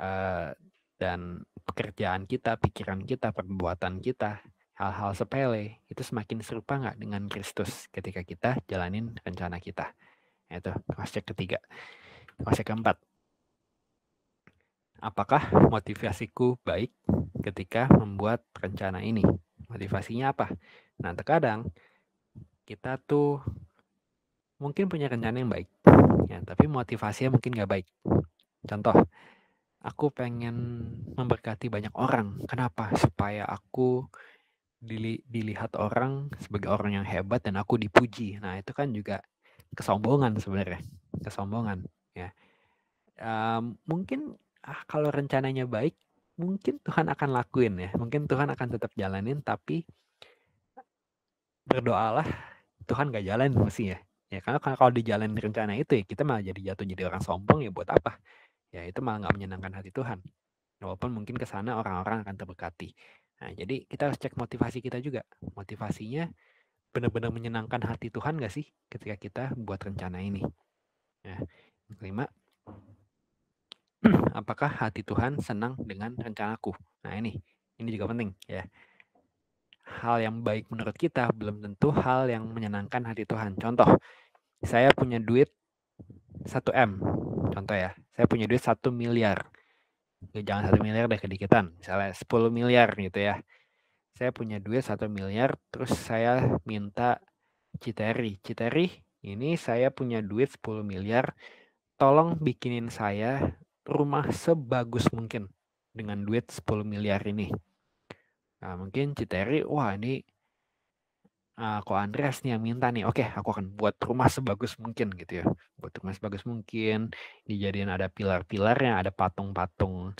[SPEAKER 1] uh, dan pekerjaan kita pikiran kita perbuatan kita hal-hal sepele itu semakin serupa nggak dengan Kristus ketika kita jalanin rencana kita itu konsep ketiga konsep keempat apakah motivasiku baik ketika membuat rencana ini? Motivasinya apa? Nah, terkadang kita tuh mungkin punya rencana yang baik, ya, tapi motivasinya mungkin nggak baik. Contoh, aku pengen memberkati banyak orang. Kenapa? Supaya aku dilihat orang sebagai orang yang hebat dan aku dipuji. Nah, itu kan juga kesombongan sebenarnya, kesombongan, ya. Um, mungkin ah, kalau rencananya baik mungkin Tuhan akan lakuin ya mungkin Tuhan akan tetap jalanin tapi berdoalah Tuhan gak jalan mesti ya Ya karena kalau dijalan rencana itu ya kita malah jadi jatuh jadi orang sombong ya buat apa ya itu malah nggak menyenangkan hati Tuhan walaupun mungkin ke sana orang-orang akan terberkati nah jadi kita harus cek motivasi kita juga motivasinya benar-benar menyenangkan hati Tuhan gak sih ketika kita buat rencana ini nah yang kelima apakah hati Tuhan senang dengan rencanaku? Nah ini, ini juga penting ya. Hal yang baik menurut kita belum tentu hal yang menyenangkan hati Tuhan. Contoh, saya punya duit 1M, contoh ya. Saya punya duit 1 miliar. Ya, jangan 1 miliar deh kedikitan, misalnya 10 miliar gitu ya. Saya punya duit 1 miliar, terus saya minta Citeri. Citeri, ini saya punya duit 10 miliar, tolong bikinin saya rumah sebagus mungkin dengan duit 10 miliar ini. Nah, mungkin Citeri, wah ini uh, eh, kok Andreas nih yang minta nih, oke okay, aku akan buat rumah sebagus mungkin gitu ya. Buat rumah sebagus mungkin, dijadiin ada pilar-pilarnya, ada patung-patung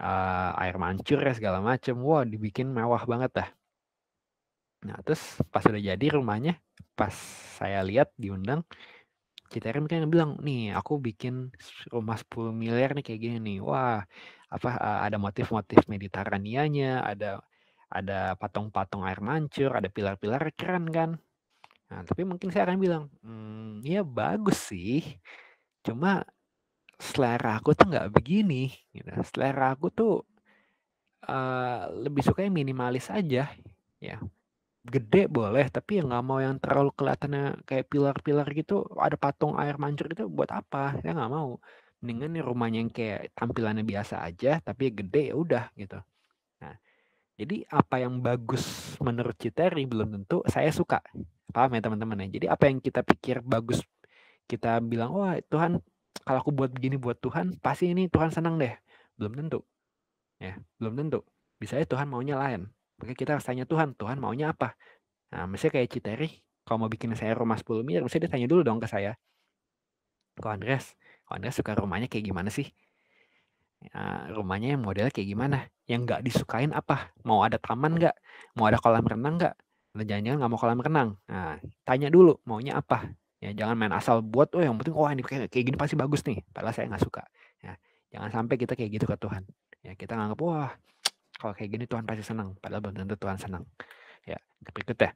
[SPEAKER 1] uh, air mancur ya segala macem. Wah dibikin mewah banget dah. Nah terus pas udah jadi rumahnya, pas saya lihat diundang, kita mungkin bilang nih aku bikin rumah 10 miliar nih kayak gini nih wah apa eh, ada motif-motif mediteranianya ada ada patung-patung air mancur ada pilar-pilar keren kan nah tapi mungkin saya akan bilang hmm, ya bagus sih cuma selera aku tuh nggak begini gitu. selera aku tuh uh, lebih suka yang minimalis aja ya gede boleh, tapi yang nggak mau yang terlalu kelihatannya kayak pilar-pilar gitu, ada patung air mancur itu buat apa? Saya nggak mau. dengan nih rumahnya yang kayak tampilannya biasa aja, tapi ya gede ya udah gitu. Nah, jadi apa yang bagus menurut Citeri belum tentu saya suka. Paham ya teman-teman ya? Jadi apa yang kita pikir bagus, kita bilang, wah Tuhan kalau aku buat begini buat Tuhan, pasti ini Tuhan senang deh. Belum tentu. Ya, belum tentu. Bisa ya Tuhan maunya lain. Maka kita harus tanya Tuhan, Tuhan maunya apa? Nah, misalnya kayak Citeri, kalau mau bikin saya rumah 10 miliar, misalnya dia tanya dulu dong ke saya. Kok Andreas, kok Andreas suka rumahnya kayak gimana sih? Nah, rumahnya yang model kayak gimana? Yang nggak disukain apa? Mau ada taman nggak? Mau ada kolam renang nggak? Jangan-jangan nggak mau kolam renang. Nah, tanya dulu maunya apa. Ya, jangan main asal buat, oh yang penting, oh ini kayak, kayak gini pasti bagus nih. Padahal saya nggak suka. Ya, jangan sampai kita kayak gitu ke Tuhan. Ya, kita nganggap, wah kalau kayak gini Tuhan pasti senang padahal belum tentu Tuhan senang ya berikutnya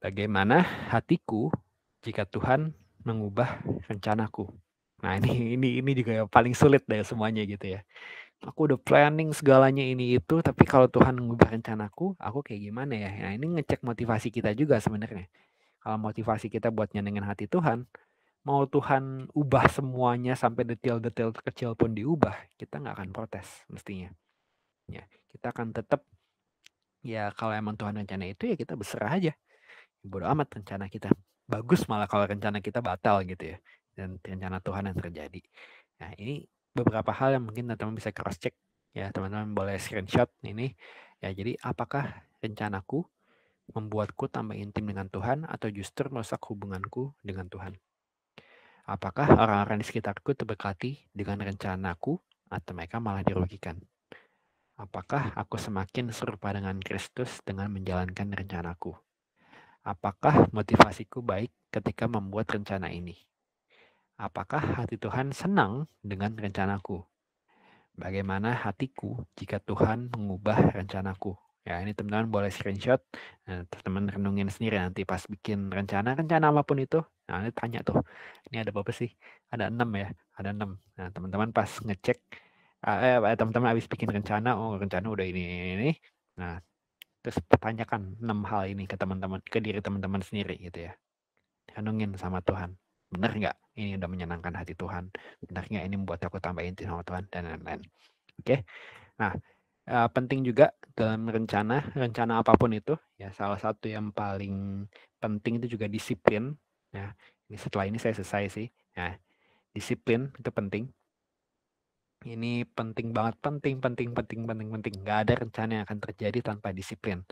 [SPEAKER 1] bagaimana hatiku jika Tuhan mengubah rencanaku nah ini ini ini juga yang paling sulit dari semuanya gitu ya aku udah planning segalanya ini itu tapi kalau Tuhan mengubah rencanaku aku kayak gimana ya nah ini ngecek motivasi kita juga sebenarnya kalau motivasi kita buat nyenengin hati Tuhan mau Tuhan ubah semuanya sampai detail-detail kecil pun diubah kita nggak akan protes mestinya Ya, kita akan tetap ya kalau emang Tuhan rencana itu ya kita berserah aja. Bodoh amat rencana kita. Bagus malah kalau rencana kita batal gitu ya. Dan rencana Tuhan yang terjadi. Nah, ini beberapa hal yang mungkin teman-teman bisa cross check ya, teman-teman boleh screenshot ini. Ya, jadi apakah rencanaku membuatku tambah intim dengan Tuhan atau justru merusak hubunganku dengan Tuhan? Apakah orang-orang di sekitarku terberkati dengan rencanaku atau mereka malah dirugikan? Apakah aku semakin serupa dengan Kristus dengan menjalankan rencanaku? Apakah motivasiku baik ketika membuat rencana ini? Apakah hati Tuhan senang dengan rencanaku? Bagaimana hatiku jika Tuhan mengubah rencanaku? Ya, ini teman-teman boleh screenshot. Nah, teman teman renungin sendiri nanti pas bikin rencana, rencana apapun itu. Nah, ini tanya tuh, ini ada berapa sih? Ada enam ya, ada enam. Nah, teman-teman pas ngecek Ah, eh, eh, teman-teman habis bikin rencana, oh rencana udah ini, ini, ini. Nah, terus pertanyakan enam hal ini ke teman-teman, ke diri teman-teman sendiri gitu ya. Renungin sama Tuhan. benar nggak ini udah menyenangkan hati Tuhan? benar nggak ini membuat aku tambah inti sama Tuhan? Dan lain-lain. Oke. Nah, uh, penting juga dalam rencana, rencana apapun itu. ya Salah satu yang paling penting itu juga disiplin. Ya, ini setelah ini saya selesai sih. Ya, disiplin itu penting ini penting banget, penting, penting, penting, penting, penting. Gak ada rencana yang akan terjadi tanpa disiplin.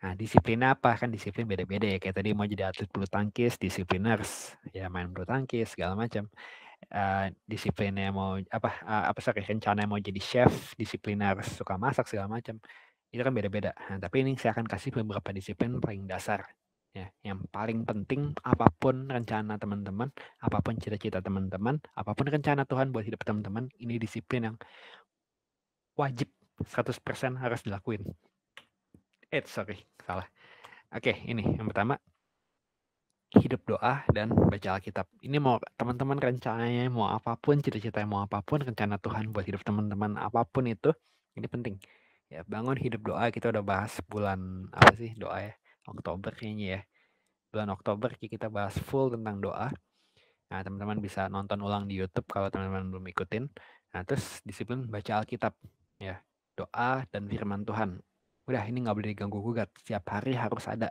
[SPEAKER 1] Nah, disiplin apa? Kan disiplin beda-beda ya. Kayak tadi mau jadi atlet bulu tangkis, disipliners. ya main bulu tangkis, segala macam. Uh, disiplinnya mau apa uh, apa sih rencana mau jadi chef disipliners suka masak segala macam itu kan beda-beda nah, tapi ini saya akan kasih beberapa disiplin paling dasar ya yang paling penting apapun rencana teman-teman apapun cita-cita teman-teman apapun rencana Tuhan buat hidup teman-teman ini disiplin yang wajib 100% harus dilakuin eh sorry salah oke ini yang pertama hidup doa dan baca Alkitab. Ini mau teman-teman rencananya mau apapun, cita-cita mau apapun, rencana Tuhan buat hidup teman-teman apapun itu, ini penting. Ya, bangun hidup doa kita udah bahas bulan apa sih doa ya? Oktober kayaknya ya. Bulan Oktober kita bahas full tentang doa. Nah, teman-teman bisa nonton ulang di YouTube kalau teman-teman belum ikutin. Nah, terus disiplin baca Alkitab ya, doa dan firman Tuhan. Udah ini nggak boleh diganggu gugat. Setiap hari harus ada.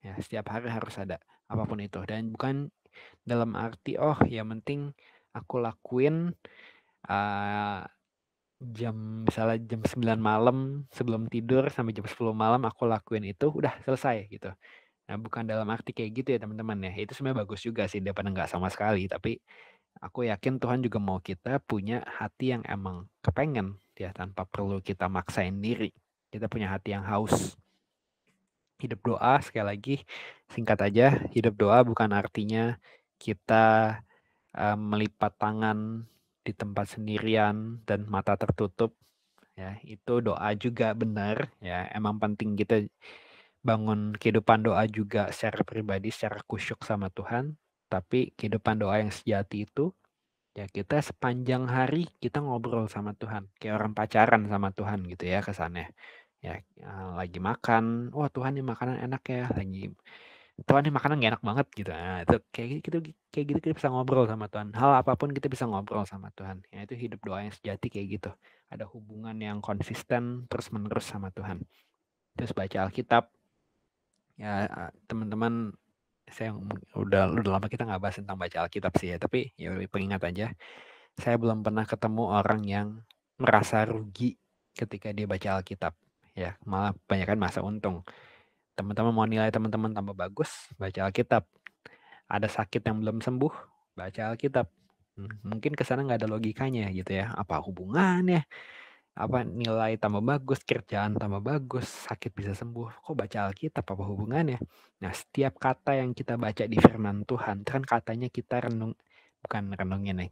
[SPEAKER 1] Ya, setiap hari harus ada apapun itu dan bukan dalam arti oh ya penting aku lakuin uh, jam misalnya jam 9 malam sebelum tidur sampai jam 10 malam aku lakuin itu udah selesai gitu. Nah, bukan dalam arti kayak gitu ya teman-teman ya. Itu sebenarnya bagus juga sih daripada nggak sama sekali, tapi aku yakin Tuhan juga mau kita punya hati yang emang kepengen ya tanpa perlu kita maksain diri. Kita punya hati yang haus. Hidup doa sekali lagi singkat aja, hidup doa bukan artinya kita melipat tangan di tempat sendirian dan mata tertutup ya itu doa juga benar ya emang penting kita bangun kehidupan doa juga secara pribadi secara kusyuk sama Tuhan tapi kehidupan doa yang sejati itu ya kita sepanjang hari kita ngobrol sama Tuhan kayak orang pacaran sama Tuhan gitu ya kesannya ya eh, lagi makan wah Tuhan ini makanan enak ya lagi Tuhan ini makanan gak enak banget gitu nah, itu kayak gitu kayak gitu kita bisa ngobrol sama Tuhan hal apapun kita bisa ngobrol sama Tuhan ya itu hidup doa yang sejati kayak gitu ada hubungan yang konsisten terus menerus sama Tuhan terus baca Alkitab ya eh, teman-teman saya udah udah lama kita nggak bahas tentang baca Alkitab sih ya tapi ya pengingat aja saya belum pernah ketemu orang yang merasa rugi ketika dia baca Alkitab ya malah kebanyakan masa untung Teman-teman mau nilai teman-teman tambah bagus, baca Alkitab. Ada sakit yang belum sembuh, baca Alkitab. Hmm, mungkin kesana nggak ada logikanya gitu ya. Apa hubungannya? Apa nilai tambah bagus, kerjaan tambah bagus, sakit bisa sembuh. Kok baca Alkitab apa hubungannya? Nah, setiap kata yang kita baca di firman Tuhan, kan katanya kita renung, bukan renungin nih.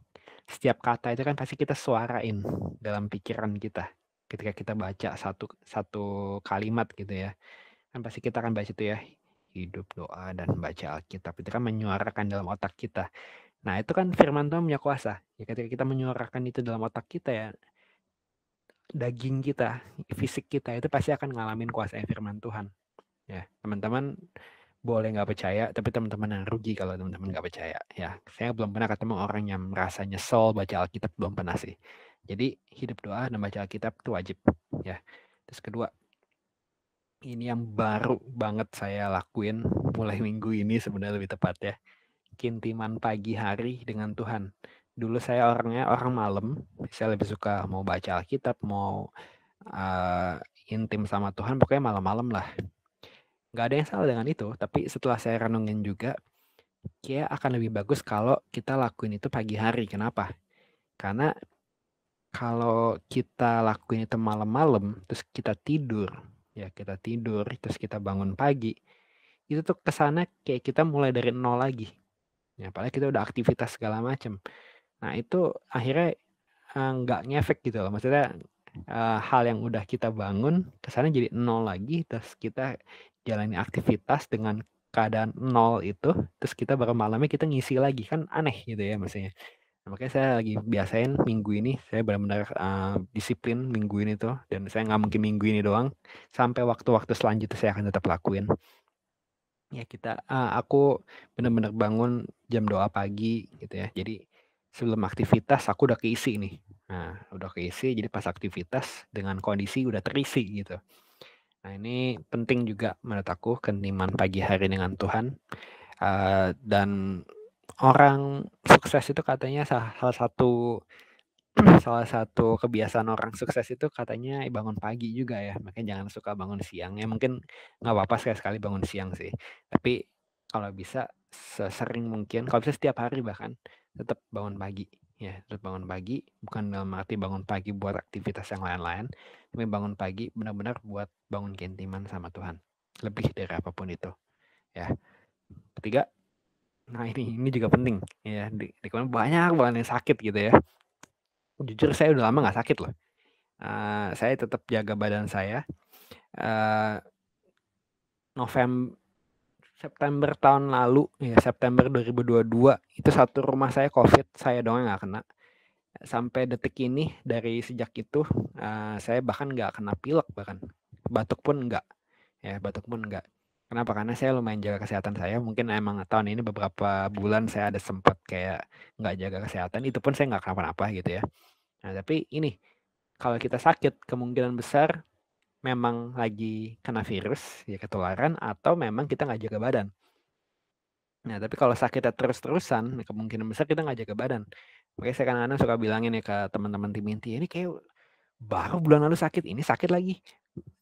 [SPEAKER 1] Setiap kata itu kan pasti kita suarain dalam pikiran kita ketika kita baca satu satu kalimat gitu ya. Kan pasti kita akan baca itu ya. Hidup doa dan baca Alkitab itu kan menyuarakan dalam otak kita. Nah itu kan firman Tuhan punya kuasa. Ya, ketika kita menyuarakan itu dalam otak kita ya, daging kita, fisik kita itu pasti akan ngalamin kuasa firman Tuhan. Ya teman-teman boleh nggak percaya, tapi teman-teman yang rugi kalau teman-teman nggak percaya. Ya, saya belum pernah ketemu orang yang merasa nyesel baca Alkitab belum pernah sih. Jadi hidup doa dan baca Alkitab itu wajib. Ya. Terus kedua, ini yang baru banget saya lakuin mulai minggu ini sebenarnya lebih tepat ya. Kintiman pagi hari dengan Tuhan. Dulu saya orangnya orang malam, saya lebih suka mau baca Alkitab, mau uh, intim sama Tuhan, pokoknya malam-malam lah. Gak ada yang salah dengan itu, tapi setelah saya renungin juga, kayak akan lebih bagus kalau kita lakuin itu pagi hari. Kenapa? Karena kalau kita lakuin itu malam-malam, terus kita tidur, ya kita tidur terus kita bangun pagi itu tuh kesana kayak kita mulai dari nol lagi ya padahal kita udah aktivitas segala macam nah itu akhirnya eh, nggak uh, ngefek gitu loh maksudnya uh, hal yang udah kita bangun kesana jadi nol lagi terus kita jalani aktivitas dengan keadaan nol itu terus kita baru malamnya kita ngisi lagi kan aneh gitu ya maksudnya makanya saya lagi biasain minggu ini saya benar-benar uh, disiplin minggu ini tuh dan saya nggak mungkin minggu ini doang sampai waktu-waktu selanjutnya saya akan tetap lakuin ya kita uh, aku benar-benar bangun jam doa pagi gitu ya jadi sebelum aktivitas aku udah keisi nih nah udah keisi jadi pas aktivitas dengan kondisi udah terisi gitu nah ini penting juga menurut aku keniman pagi hari dengan Tuhan uh, dan orang sukses itu katanya salah salah satu salah satu kebiasaan orang sukses itu katanya bangun pagi juga ya makanya jangan suka bangun siang ya mungkin nggak apa-apa sekali-sekali bangun siang sih tapi kalau bisa sesering mungkin kalau bisa setiap hari bahkan tetap bangun pagi ya tetap bangun pagi bukan dalam arti bangun pagi buat aktivitas yang lain-lain tapi bangun pagi benar-benar buat bangun kentiman sama Tuhan lebih dari apapun itu ya ketiga Nah ini ini juga penting ya. Di, di banyak banget yang sakit gitu ya. Jujur saya udah lama nggak sakit loh. Uh, saya tetap jaga badan saya. Uh, eh, November September tahun lalu ya September 2022 itu satu rumah saya covid saya doang nggak kena sampai detik ini dari sejak itu uh, saya bahkan nggak kena pilek bahkan batuk pun nggak ya batuk pun nggak Kenapa? Karena saya lumayan jaga kesehatan saya. Mungkin emang tahun ini beberapa bulan saya ada sempat kayak nggak jaga kesehatan. Itu pun saya nggak kenapa-napa gitu ya. Nah, tapi ini kalau kita sakit kemungkinan besar memang lagi kena virus ya ketularan atau memang kita nggak jaga badan. Nah, tapi kalau sakitnya terus-terusan, kemungkinan besar kita nggak jaga badan. Makanya saya kadang-kadang suka bilangin ya ke teman-teman tim inti, ini kayak baru bulan lalu sakit, ini sakit lagi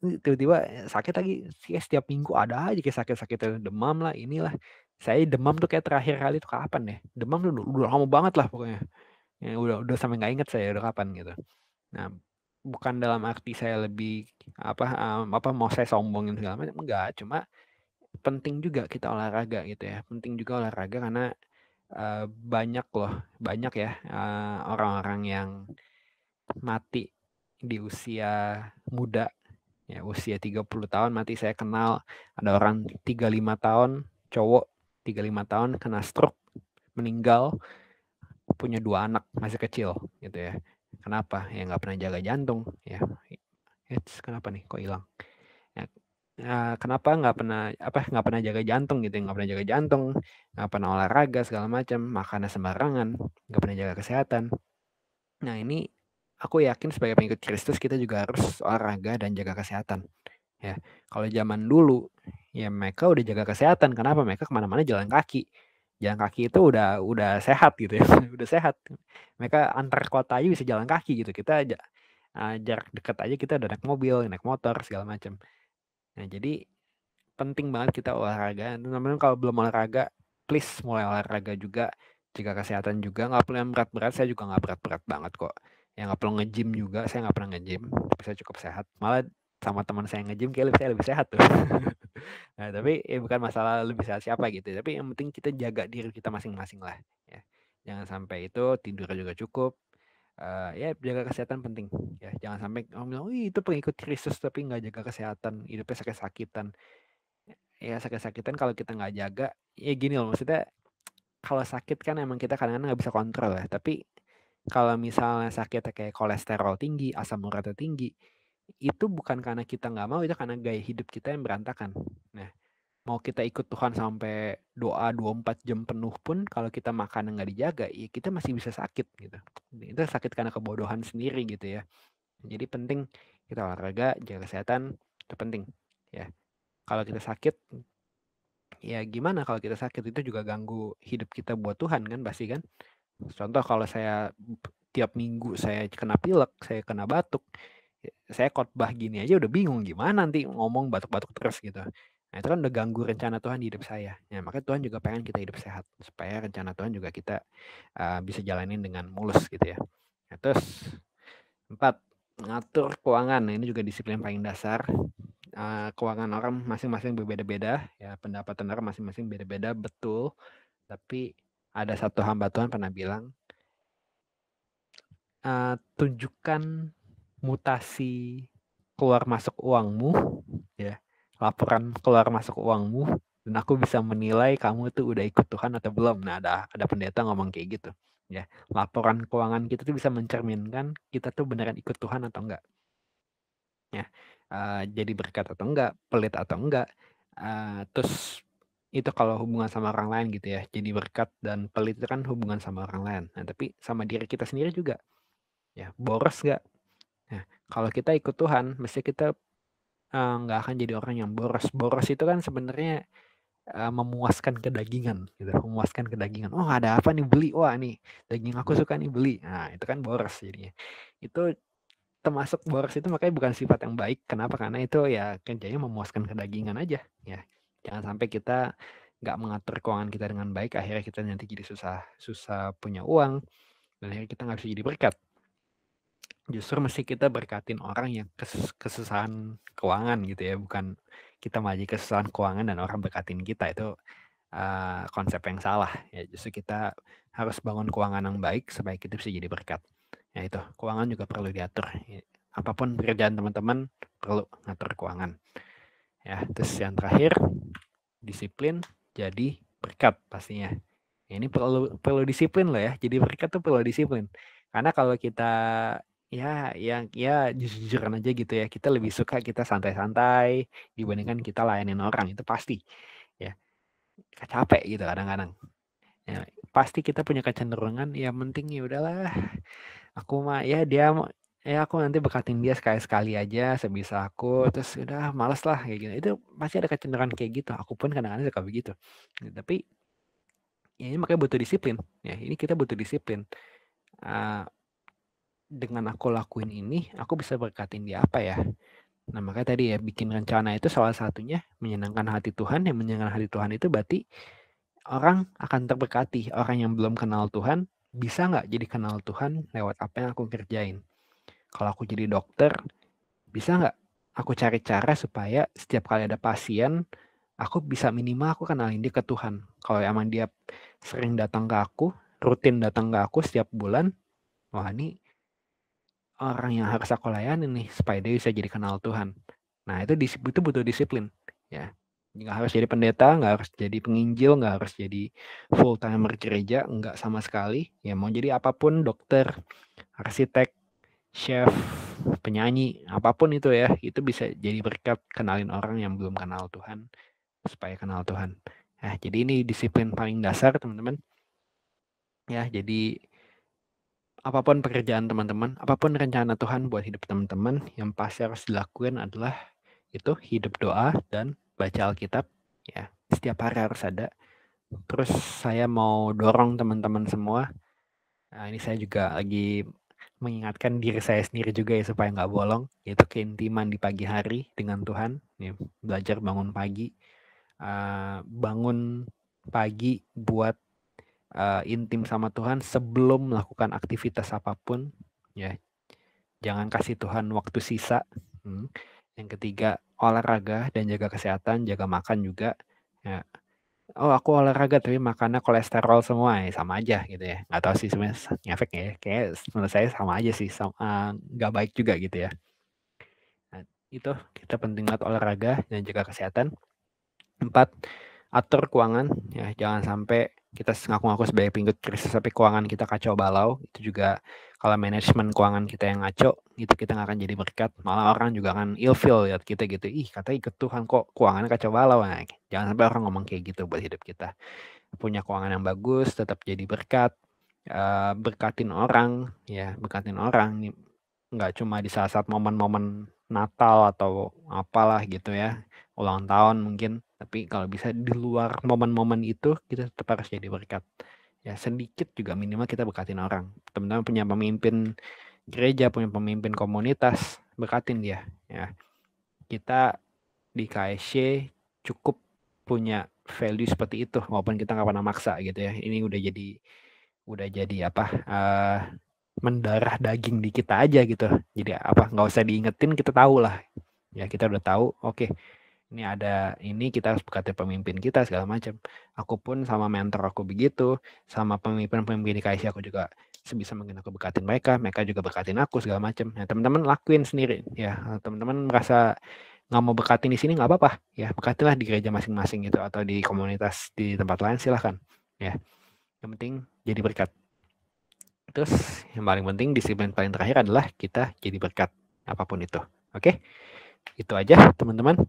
[SPEAKER 1] tiba-tiba eh, sakit lagi sih setiap minggu ada aja kayak sakit-sakit demam lah inilah saya demam tuh kayak terakhir kali tuh kapan ya demam tuh udah, udah lama banget lah pokoknya ya, udah udah sampai nggak inget saya udah kapan gitu nah bukan dalam arti saya lebih apa um, apa mau saya sombongin segala macam enggak cuma penting juga kita olahraga gitu ya penting juga olahraga karena uh, banyak loh banyak ya orang eh, orang-orang yang mati di usia muda ya usia 30 tahun mati saya kenal ada orang 35 tahun cowok 35 tahun kena stroke meninggal punya dua anak masih kecil gitu ya kenapa ya nggak pernah jaga jantung ya It's, kenapa nih kok hilang ya, ya kenapa nggak pernah apa nggak pernah jaga jantung gitu ya? nggak pernah jaga jantung nggak pernah olahraga segala macam makanan sembarangan nggak pernah jaga kesehatan nah ini aku yakin sebagai pengikut Kristus kita juga harus olahraga dan jaga kesehatan. Ya, kalau zaman dulu ya mereka udah jaga kesehatan. Kenapa mereka kemana-mana jalan kaki? Jalan kaki itu udah udah sehat gitu ya, udah sehat. Mereka antar kota aja bisa jalan kaki gitu. Kita aja ah, jarak dekat aja kita udah naik mobil, naik motor segala macam. Nah jadi penting banget kita olahraga. Namun kalau belum olahraga, please mulai olahraga juga, Jika kesehatan juga. Nggak perlu yang berat-berat, saya juga nggak berat-berat banget kok ya nggak perlu nge-gym juga saya nggak pernah nge-gym tapi saya cukup sehat malah sama teman saya nge-gym kayak lebih saya lebih sehat tuh nah tapi ya bukan masalah lebih sehat siapa gitu tapi yang penting kita jaga diri kita masing-masing lah ya jangan sampai itu tidur juga cukup uh, ya jaga kesehatan penting ya jangan sampai orang bilang Wih, itu pengikut Kristus tapi nggak jaga kesehatan hidupnya sakit-sakitan ya sakit-sakitan kalau kita nggak jaga ya gini loh maksudnya kalau sakit kan emang kita kadang-kadang nggak bisa kontrol ya tapi kalau misalnya sakitnya kayak kolesterol tinggi, asam uratnya tinggi, itu bukan karena kita nggak mau, itu karena gaya hidup kita yang berantakan. Nah, mau kita ikut Tuhan sampai doa 24 jam penuh pun, kalau kita makan nggak dijaga, ya kita masih bisa sakit gitu. Itu sakit karena kebodohan sendiri gitu ya. Jadi penting kita olahraga, jaga kesehatan, itu penting ya. Kalau kita sakit, ya gimana kalau kita sakit itu juga ganggu hidup kita buat Tuhan kan pasti kan. Contoh kalau saya tiap minggu saya kena pilek, saya kena batuk, ya saya khotbah gini aja udah bingung gimana nanti ngomong batuk-batuk terus gitu. Nah itu kan udah ganggu rencana Tuhan di hidup saya. Nah makanya Tuhan juga pengen kita hidup sehat supaya rencana Tuhan juga kita uh, bisa jalanin dengan mulus gitu ya. Nah, terus empat ngatur keuangan. Nah, ini juga disiplin paling dasar. Uh, keuangan orang masing-masing berbeda-beda ya pendapatan orang masing-masing berbeda beda betul tapi ada satu hamba Tuhan pernah bilang, e, tunjukkan mutasi keluar masuk uangmu, ya laporan keluar masuk uangmu, dan aku bisa menilai kamu tuh udah ikut Tuhan atau belum. Nah ada ada pendeta ngomong kayak gitu, ya laporan keuangan kita tuh bisa mencerminkan kita tuh beneran ikut Tuhan atau enggak, ya e, jadi berkat atau enggak, pelit atau enggak, uh, terus itu kalau hubungan sama orang lain gitu ya, jadi berkat dan pelit itu kan hubungan sama orang lain. Nah, tapi sama diri kita sendiri juga, ya boros nggak? Nah, kalau kita ikut Tuhan, mesti kita nggak eh, nggak akan jadi orang yang boros. Boros itu kan sebenarnya uh, memuaskan kedagingan, gitu. Memuaskan kedagingan. Oh, ada apa nih beli? Wah, nih daging aku suka nih beli. Nah, itu kan boros jadinya. Itu termasuk boros itu makanya bukan sifat yang baik. Kenapa? Karena itu ya kerjanya memuaskan kedagingan aja, ya. Jangan sampai kita nggak mengatur keuangan kita dengan baik, akhirnya kita nanti jadi susah susah punya uang, dan akhirnya kita nggak bisa jadi berkat. Justru mesti kita berkatin orang yang kes kesusahan keuangan gitu ya, bukan kita maju jadi keuangan dan orang berkatin kita itu uh, konsep yang salah. Ya justru kita harus bangun keuangan yang baik supaya kita bisa jadi berkat. Ya itu keuangan juga perlu diatur. Apapun pekerjaan teman-teman perlu ngatur keuangan. Ya, terus yang terakhir disiplin jadi berkat pastinya. Ini perlu perlu disiplin loh ya. Jadi berkat tuh perlu disiplin. Karena kalau kita ya yang ya jujur-jujuran aja gitu ya, kita lebih suka kita santai-santai dibandingkan kita layanin orang itu pasti. Ya. Capek gitu kadang-kadang. Ya, pasti kita punya kecenderungan ya penting ya udahlah. Aku mah ya dia ya aku nanti bekatin dia sekali-sekali aja sebisa aku terus ya udah malas lah kayak gitu itu pasti ada kecenderungan kayak gitu aku pun kadang-kadang suka begitu ya, tapi ya ini makanya butuh disiplin ya ini kita butuh disiplin uh, dengan aku lakuin ini aku bisa berkatin dia apa ya nah makanya tadi ya bikin rencana itu salah satunya menyenangkan hati Tuhan yang menyenangkan hati Tuhan itu berarti orang akan terberkati orang yang belum kenal Tuhan bisa nggak jadi kenal Tuhan lewat apa yang aku kerjain kalau aku jadi dokter, bisa nggak aku cari cara supaya setiap kali ada pasien, aku bisa minimal aku kenalin dia ke Tuhan. Kalau emang dia sering datang ke aku, rutin datang ke aku setiap bulan, wah ini orang yang harus aku layani nih supaya dia bisa jadi kenal Tuhan. Nah itu disiplin itu butuh disiplin, ya. Nggak harus jadi pendeta, nggak harus jadi penginjil, nggak harus jadi full timer gereja, nggak sama sekali. Ya mau jadi apapun, dokter, arsitek, chef, penyanyi, apapun itu ya, itu bisa jadi berkat kenalin orang yang belum kenal Tuhan supaya kenal Tuhan. Nah, jadi ini disiplin paling dasar, teman-teman. Ya, jadi apapun pekerjaan teman-teman, apapun rencana Tuhan buat hidup teman-teman, yang pasti harus dilakukan adalah itu hidup doa dan baca Alkitab. Ya, setiap hari harus ada. Terus saya mau dorong teman-teman semua. Nah, ini saya juga lagi mengingatkan diri saya sendiri juga ya supaya nggak bolong yaitu keintiman di pagi hari dengan Tuhan ya, belajar bangun pagi uh, bangun pagi buat uh, intim sama Tuhan sebelum melakukan aktivitas apapun ya jangan kasih Tuhan waktu sisa hmm. yang ketiga olahraga dan jaga kesehatan jaga makan juga ya oh aku olahraga tapi makannya kolesterol semua ya sama aja gitu ya nggak tahu sih sebenarnya efek ya kayak menurut saya sama aja sih sama eh, nggak uh, baik juga gitu ya nah, itu kita penting banget olahraga dan jaga kesehatan empat atur keuangan ya jangan sampai kita ngaku-ngaku sebagai pinggir krisis tapi keuangan kita kacau balau itu juga kalau manajemen keuangan kita yang ngaco gitu kita nggak akan jadi berkat malah orang juga akan ilfeel lihat kita gitu ih kata ikut Tuhan kok keuangannya kacau balau nah, jangan sampai orang ngomong kayak gitu buat hidup kita punya keuangan yang bagus tetap jadi berkat eh, berkatin orang ya berkatin orang nggak cuma di saat saat momen-momen Natal atau apalah gitu ya ulang tahun mungkin tapi kalau bisa di luar momen-momen itu kita tetap harus jadi berkat ya sedikit juga minimal kita bekatin orang teman-teman punya pemimpin gereja punya pemimpin komunitas bekatin dia ya kita di KSC cukup punya value seperti itu walaupun kita nggak pernah maksa gitu ya ini udah jadi udah jadi apa uh, mendarah daging di kita aja gitu jadi apa nggak usah diingetin kita tahu lah ya kita udah tahu oke okay, ini ada ini kita harus berkata pemimpin kita segala macam. Aku pun sama mentor aku begitu, sama pemimpin-pemimpin di KIC aku juga sebisa mungkin aku berkatin mereka, mereka juga berkatin aku segala macam. Ya teman-teman lakuin sendiri ya. Teman-teman merasa nggak mau berkatin di sini nggak apa-apa ya berkatilah di gereja masing-masing gitu atau di komunitas di tempat lain silahkan ya yang penting jadi berkat terus yang paling penting disiplin paling terakhir adalah kita jadi berkat apapun itu oke itu aja teman-teman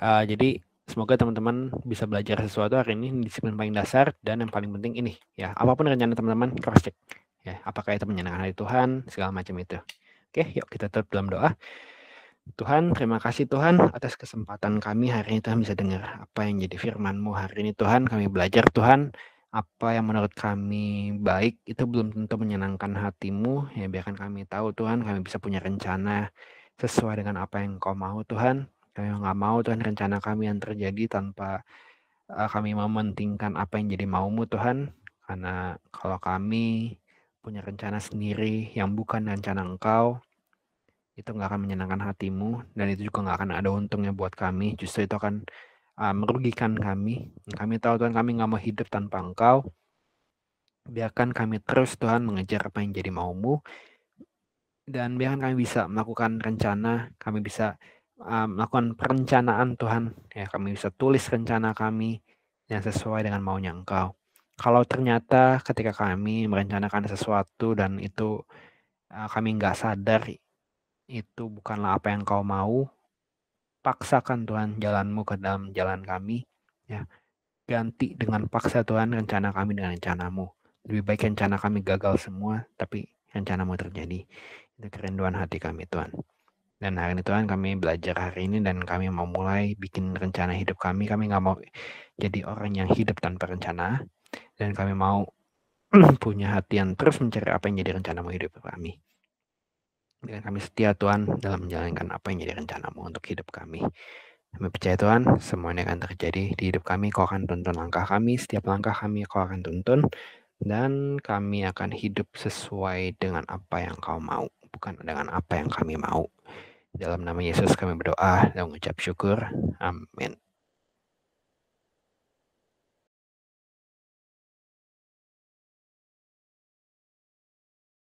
[SPEAKER 1] Uh, jadi semoga teman-teman bisa belajar sesuatu hari ini disiplin paling dasar dan yang paling penting ini ya apapun rencana teman-teman cross check ya apakah itu menyenangkan hati Tuhan segala macam itu. Oke, yuk kita tetap dalam doa. Tuhan, terima kasih Tuhan atas kesempatan kami hari ini Tuhan bisa dengar apa yang jadi firman-Mu hari ini Tuhan. Kami belajar Tuhan apa yang menurut kami baik itu belum tentu menyenangkan hatimu. Ya biarkan kami tahu Tuhan kami bisa punya rencana sesuai dengan apa yang kau mau Tuhan. Kami nggak mau Tuhan rencana kami yang terjadi tanpa uh, kami mementingkan apa yang jadi maumu Tuhan. Karena kalau kami punya rencana sendiri yang bukan rencana engkau, itu nggak akan menyenangkan hatimu dan itu juga nggak akan ada untungnya buat kami. Justru itu akan uh, merugikan kami. Kami tahu Tuhan kami nggak mau hidup tanpa engkau. Biarkan kami terus Tuhan mengejar apa yang jadi maumu dan biarkan kami bisa melakukan rencana, kami bisa um, melakukan perencanaan Tuhan. Ya, kami bisa tulis rencana kami yang sesuai dengan maunya Engkau. Kalau ternyata ketika kami merencanakan sesuatu dan itu uh, kami nggak sadar itu bukanlah apa yang Engkau mau, paksakan Tuhan jalanmu ke dalam jalan kami. Ya, ganti dengan paksa Tuhan rencana kami dengan rencanamu. Lebih baik rencana kami gagal semua, tapi rencanamu terjadi. Itu kerinduan hati kami Tuhan. Dan hari ini Tuhan kami belajar hari ini dan kami mau mulai bikin rencana hidup kami. Kami nggak mau jadi orang yang hidup tanpa rencana. Dan kami mau punya hati yang terus mencari apa yang jadi rencanamu hidup kami. Dan kami setia Tuhan dalam menjalankan apa yang jadi rencanamu untuk hidup kami. Kami percaya Tuhan, semuanya akan terjadi di hidup kami. Kau akan tuntun langkah kami, setiap langkah kami kau akan tuntun. Dan kami akan hidup sesuai dengan apa yang kau mau, bukan dengan apa yang kami mau. Dalam nama Yesus kami berdoa dan mengucap syukur. Amin.